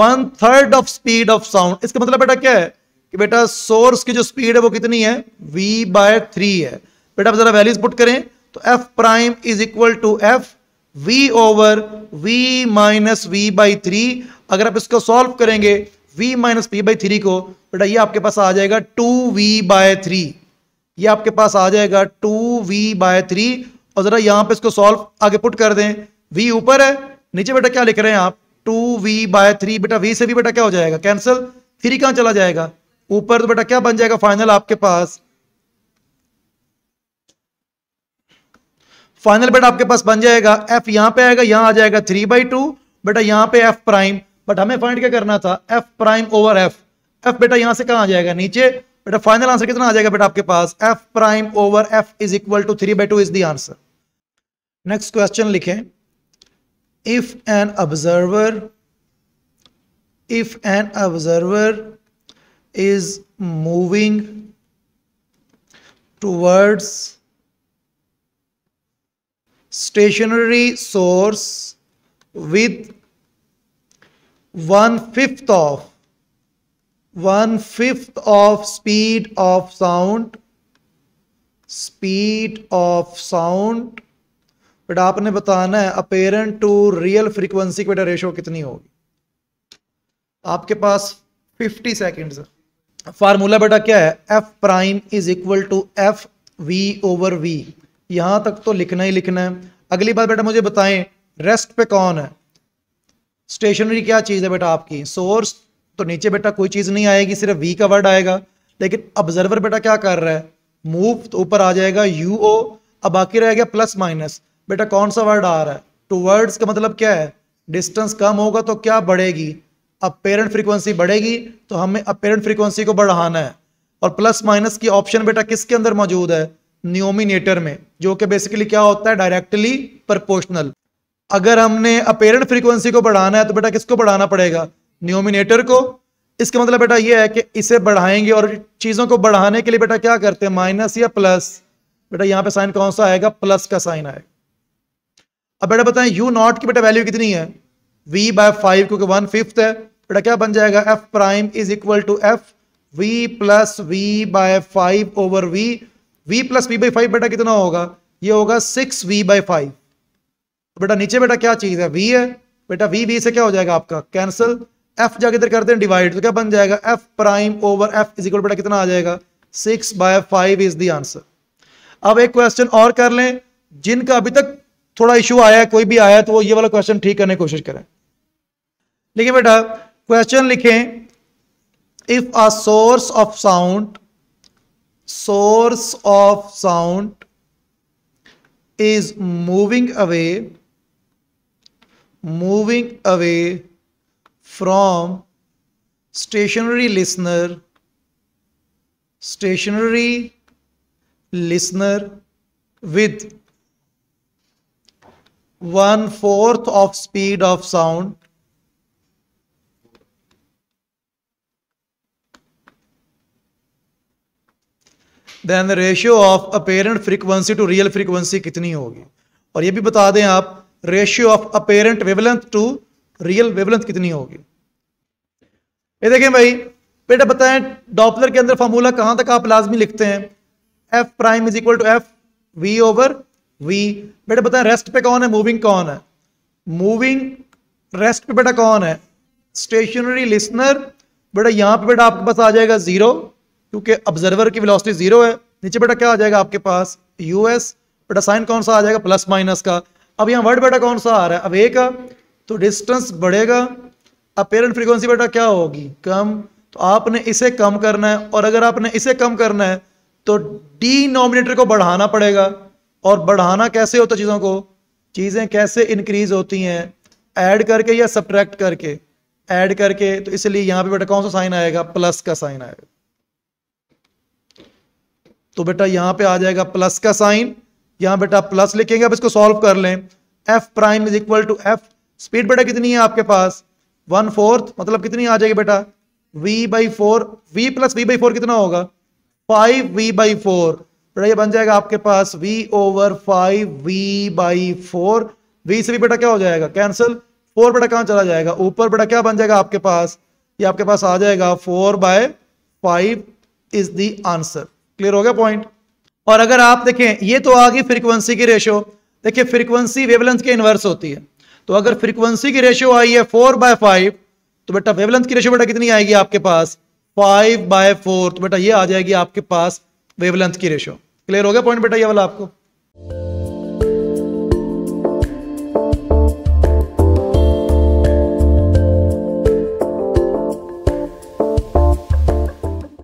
one third of speed of sound इसका मतलब बेटा क्या है कि बेटा सोर्स की जो स्पीड है वो कितनी है वी बाय थ्री है बेटा जरा वैल्यूज पुट करें तो f prime is equal to f v over v minus v by three अगर आप इसको सॉल्व करेंगे v minus p by three को बेटा ये आपके पास आ जाएगा टू वी बाय थ्री ये आपके पास आ जाएगा टू वी बाय थ्री और जरा यहां पे इसको सॉल्व आगे पुट कर दें v ऊपर है नीचे बेटा क्या लिख रहे हैं आप टू वी बाय थ्री बेटा वी से भी बेटा क्या हो जाएगा कैंसिल थ्री कहां चला जाएगा ऊपर तो बेटा क्या बन जाएगा फाइनल आपके पास फाइनल बेटा आपके पास बन जाएगा एफ यहां पे आएगा यहां आ जाएगा थ्री बाई टू बेटा यहां पे एफ प्राइम बट हमें फाइंड क्या करना था f prime over f f बेटा यहां से कहा आ जाएगा नीचे बेटा फाइनल आंसर कितना आ जाएगा बेटा आपके पास f prime over f is equal to three by two is the answer next question लिखें if an observer if an observer is moving towards stationary source with one fifth of one fifth of speed of sound speed of sound बेटा आपने बताना है अपेरेंट टू रियल फ्रीक्वेंसी की बेटा रेशो कितनी होगी आपके पास 50 सेकेंड्स है फार्मूला बेटा क्या है f prime is equal to f v over v यहां तक तो लिखना ही लिखना है अगली बार बेटा मुझे बताएं रेस्ट पे कौन है स्टेशनरी क्या चीज़ है बेटा आपकी सोर्स तो नीचे बेटा कोई चीज़ नहीं आएगी सिर्फ वी का वर्ड आएगा लेकिन ऑब्जर्वर बेटा क्या कर रहा है मूव तो ऊपर आ जाएगा यू ओ अब बाकी रह गया प्लस माइनस बेटा कौन सा वर्ड आ रहा है टू तो वर्ड्स का मतलब क्या है डिस्टेंस कम होगा तो क्या बढ़ेगी अब पेरेंट फ्रीक्वेंसी बढ़ेगी तो हमें अपेरेंट फ्रीक्वेंसी को बढ़ाना है और प्लस माइनस की ऑप्शन बेटा किसके अंदर मौजूद है न्योमिनेटर में जो कि बेसिकली क्या होता है डायरेक्टली प्रपोर्शनल अगर हमने अपेरेंट फ्रीक्वेंसी को बढ़ाना है तो बेटा किसको बढ़ाना पड़ेगा न्योमिनेटर को इसका मतलब बेटा ये है कि इसे बढ़ाएंगे और चीज़ों को बढ़ाने के लिए बेटा क्या करते हैं माइनस या प्लस बेटा यहां पे साइन कौन सा आएगा प्लस का साइन आएगा अब बेटा बताएं यू नॉट की बेटा वैल्यू कितनी है वी बाय फाइव क्योंकि वन फिफ्थ है बेटा क्या बन जाएगा f prime is equal to f v plus v by five over v v plus v by five बेटा कितना होगा ये होगा सिक्स वी बाई फाइव तो बेटा नीचे बेटा क्या चीज है वी है बेटा वी वी से क्या हो जाएगा आपका कैंसिल एफ जाके इधर करते हैं डिवाइड तो क्या बन जाएगा f prime over f is equal बेटा कितना आ जाएगा six by five is the answer अब एक क्वेश्चन और कर लें जिनका अभी तक थोड़ा इशू आया है कोई भी आया तो वो ये वाला क्वेश्चन ठीक करने की कोशिश करें देखिए बेटा क्वेश्चन लिखें if a source of sound source of sound is moving away moving away from stationary listener stationary listener with 1/4 of speed of sound then then ratio of apparent frequency to real frequency कितनी होगी और ये भी बता दें आप ratio of apparent wavelength to real wavelength कितनी होगी ये देखें भाई बेटा बताएं डॉपलर के अंदर फॉर्मूला कहां तक आप लाजमी लिखते हैं f prime is equal to f v over v बेटा बताएं रेस्ट पे कौन है मूविंग कौन है मूविंग रेस्ट पे बेटा कौन है स्टेशनरी लिसनर बेटा यहां पे बेटा आपके पास आ जाएगा जीरो क्योंकि ऑब्जर्वर की वेलोसिटी जीरो है नीचे बेटा क्या आ जाएगा आपके पास यूएस बेटा साइन कौन सा आ जाएगा प्लस माइनस का अब यहाँ वर्ड बेटा कौन सा आ रहा है अब एक तो डिस्टेंस बढ़ेगा अब पेरेंट फ्रीक्वेंसी बेटा क्या होगी कम तो आपने इसे कम करना है और अगर आपने इसे कम करना है तो डिनोमिनेटर को बढ़ाना पड़ेगा और बढ़ाना कैसे होता चीज़ों को चीज़ें कैसे इंक्रीज होती हैं ऐड करके या सब्ट्रैक्ट करके ऐड करके तो इसलिए यहाँ पे बेटा कौन सा साइन आएगा प्लस का साइन आएगा तो बेटा यहाँ पे आ जाएगा प्लस का साइन यहां बेटा प्लस लिखेंगे अब इसको सॉल्व कर लें f prime is equal to f speed बेटा कितनी है आपके पास वन फोर्थ मतलब कितनी आ जाएगी बेटा v by four v plus v by four कितना होगा फाइव वी बाई फोर बेटा ये बन जाएगा आपके पास v over five v by four v से भी बेटा क्या हो जाएगा कैंसिल फोर बेटा कहाँ चला जाएगा ऊपर बेटा क्या बन जाएगा आपके पास ये आपके पास आ जाएगा four by five is the answer clear हो गया पॉइंट और अगर आप देखें ये तो आ गई फ्रीक्वेंसी की रेशो देखिए फ्रीक्वेंसी वेवलेंथ के इन्वर्स होती है तो अगर फ्रीक्वेंसी की रेशो आई है फोर बाय फाइव तो बेटा वेवलेंथ की रेशो बेटा कितनी आएगी आपके पास फाइव बाय फोर तो बेटा ये आ जाएगी आपके पास वेवलेंथ की रेशो क्लियर हो गया पॉइंट बेटा ये वाला आपको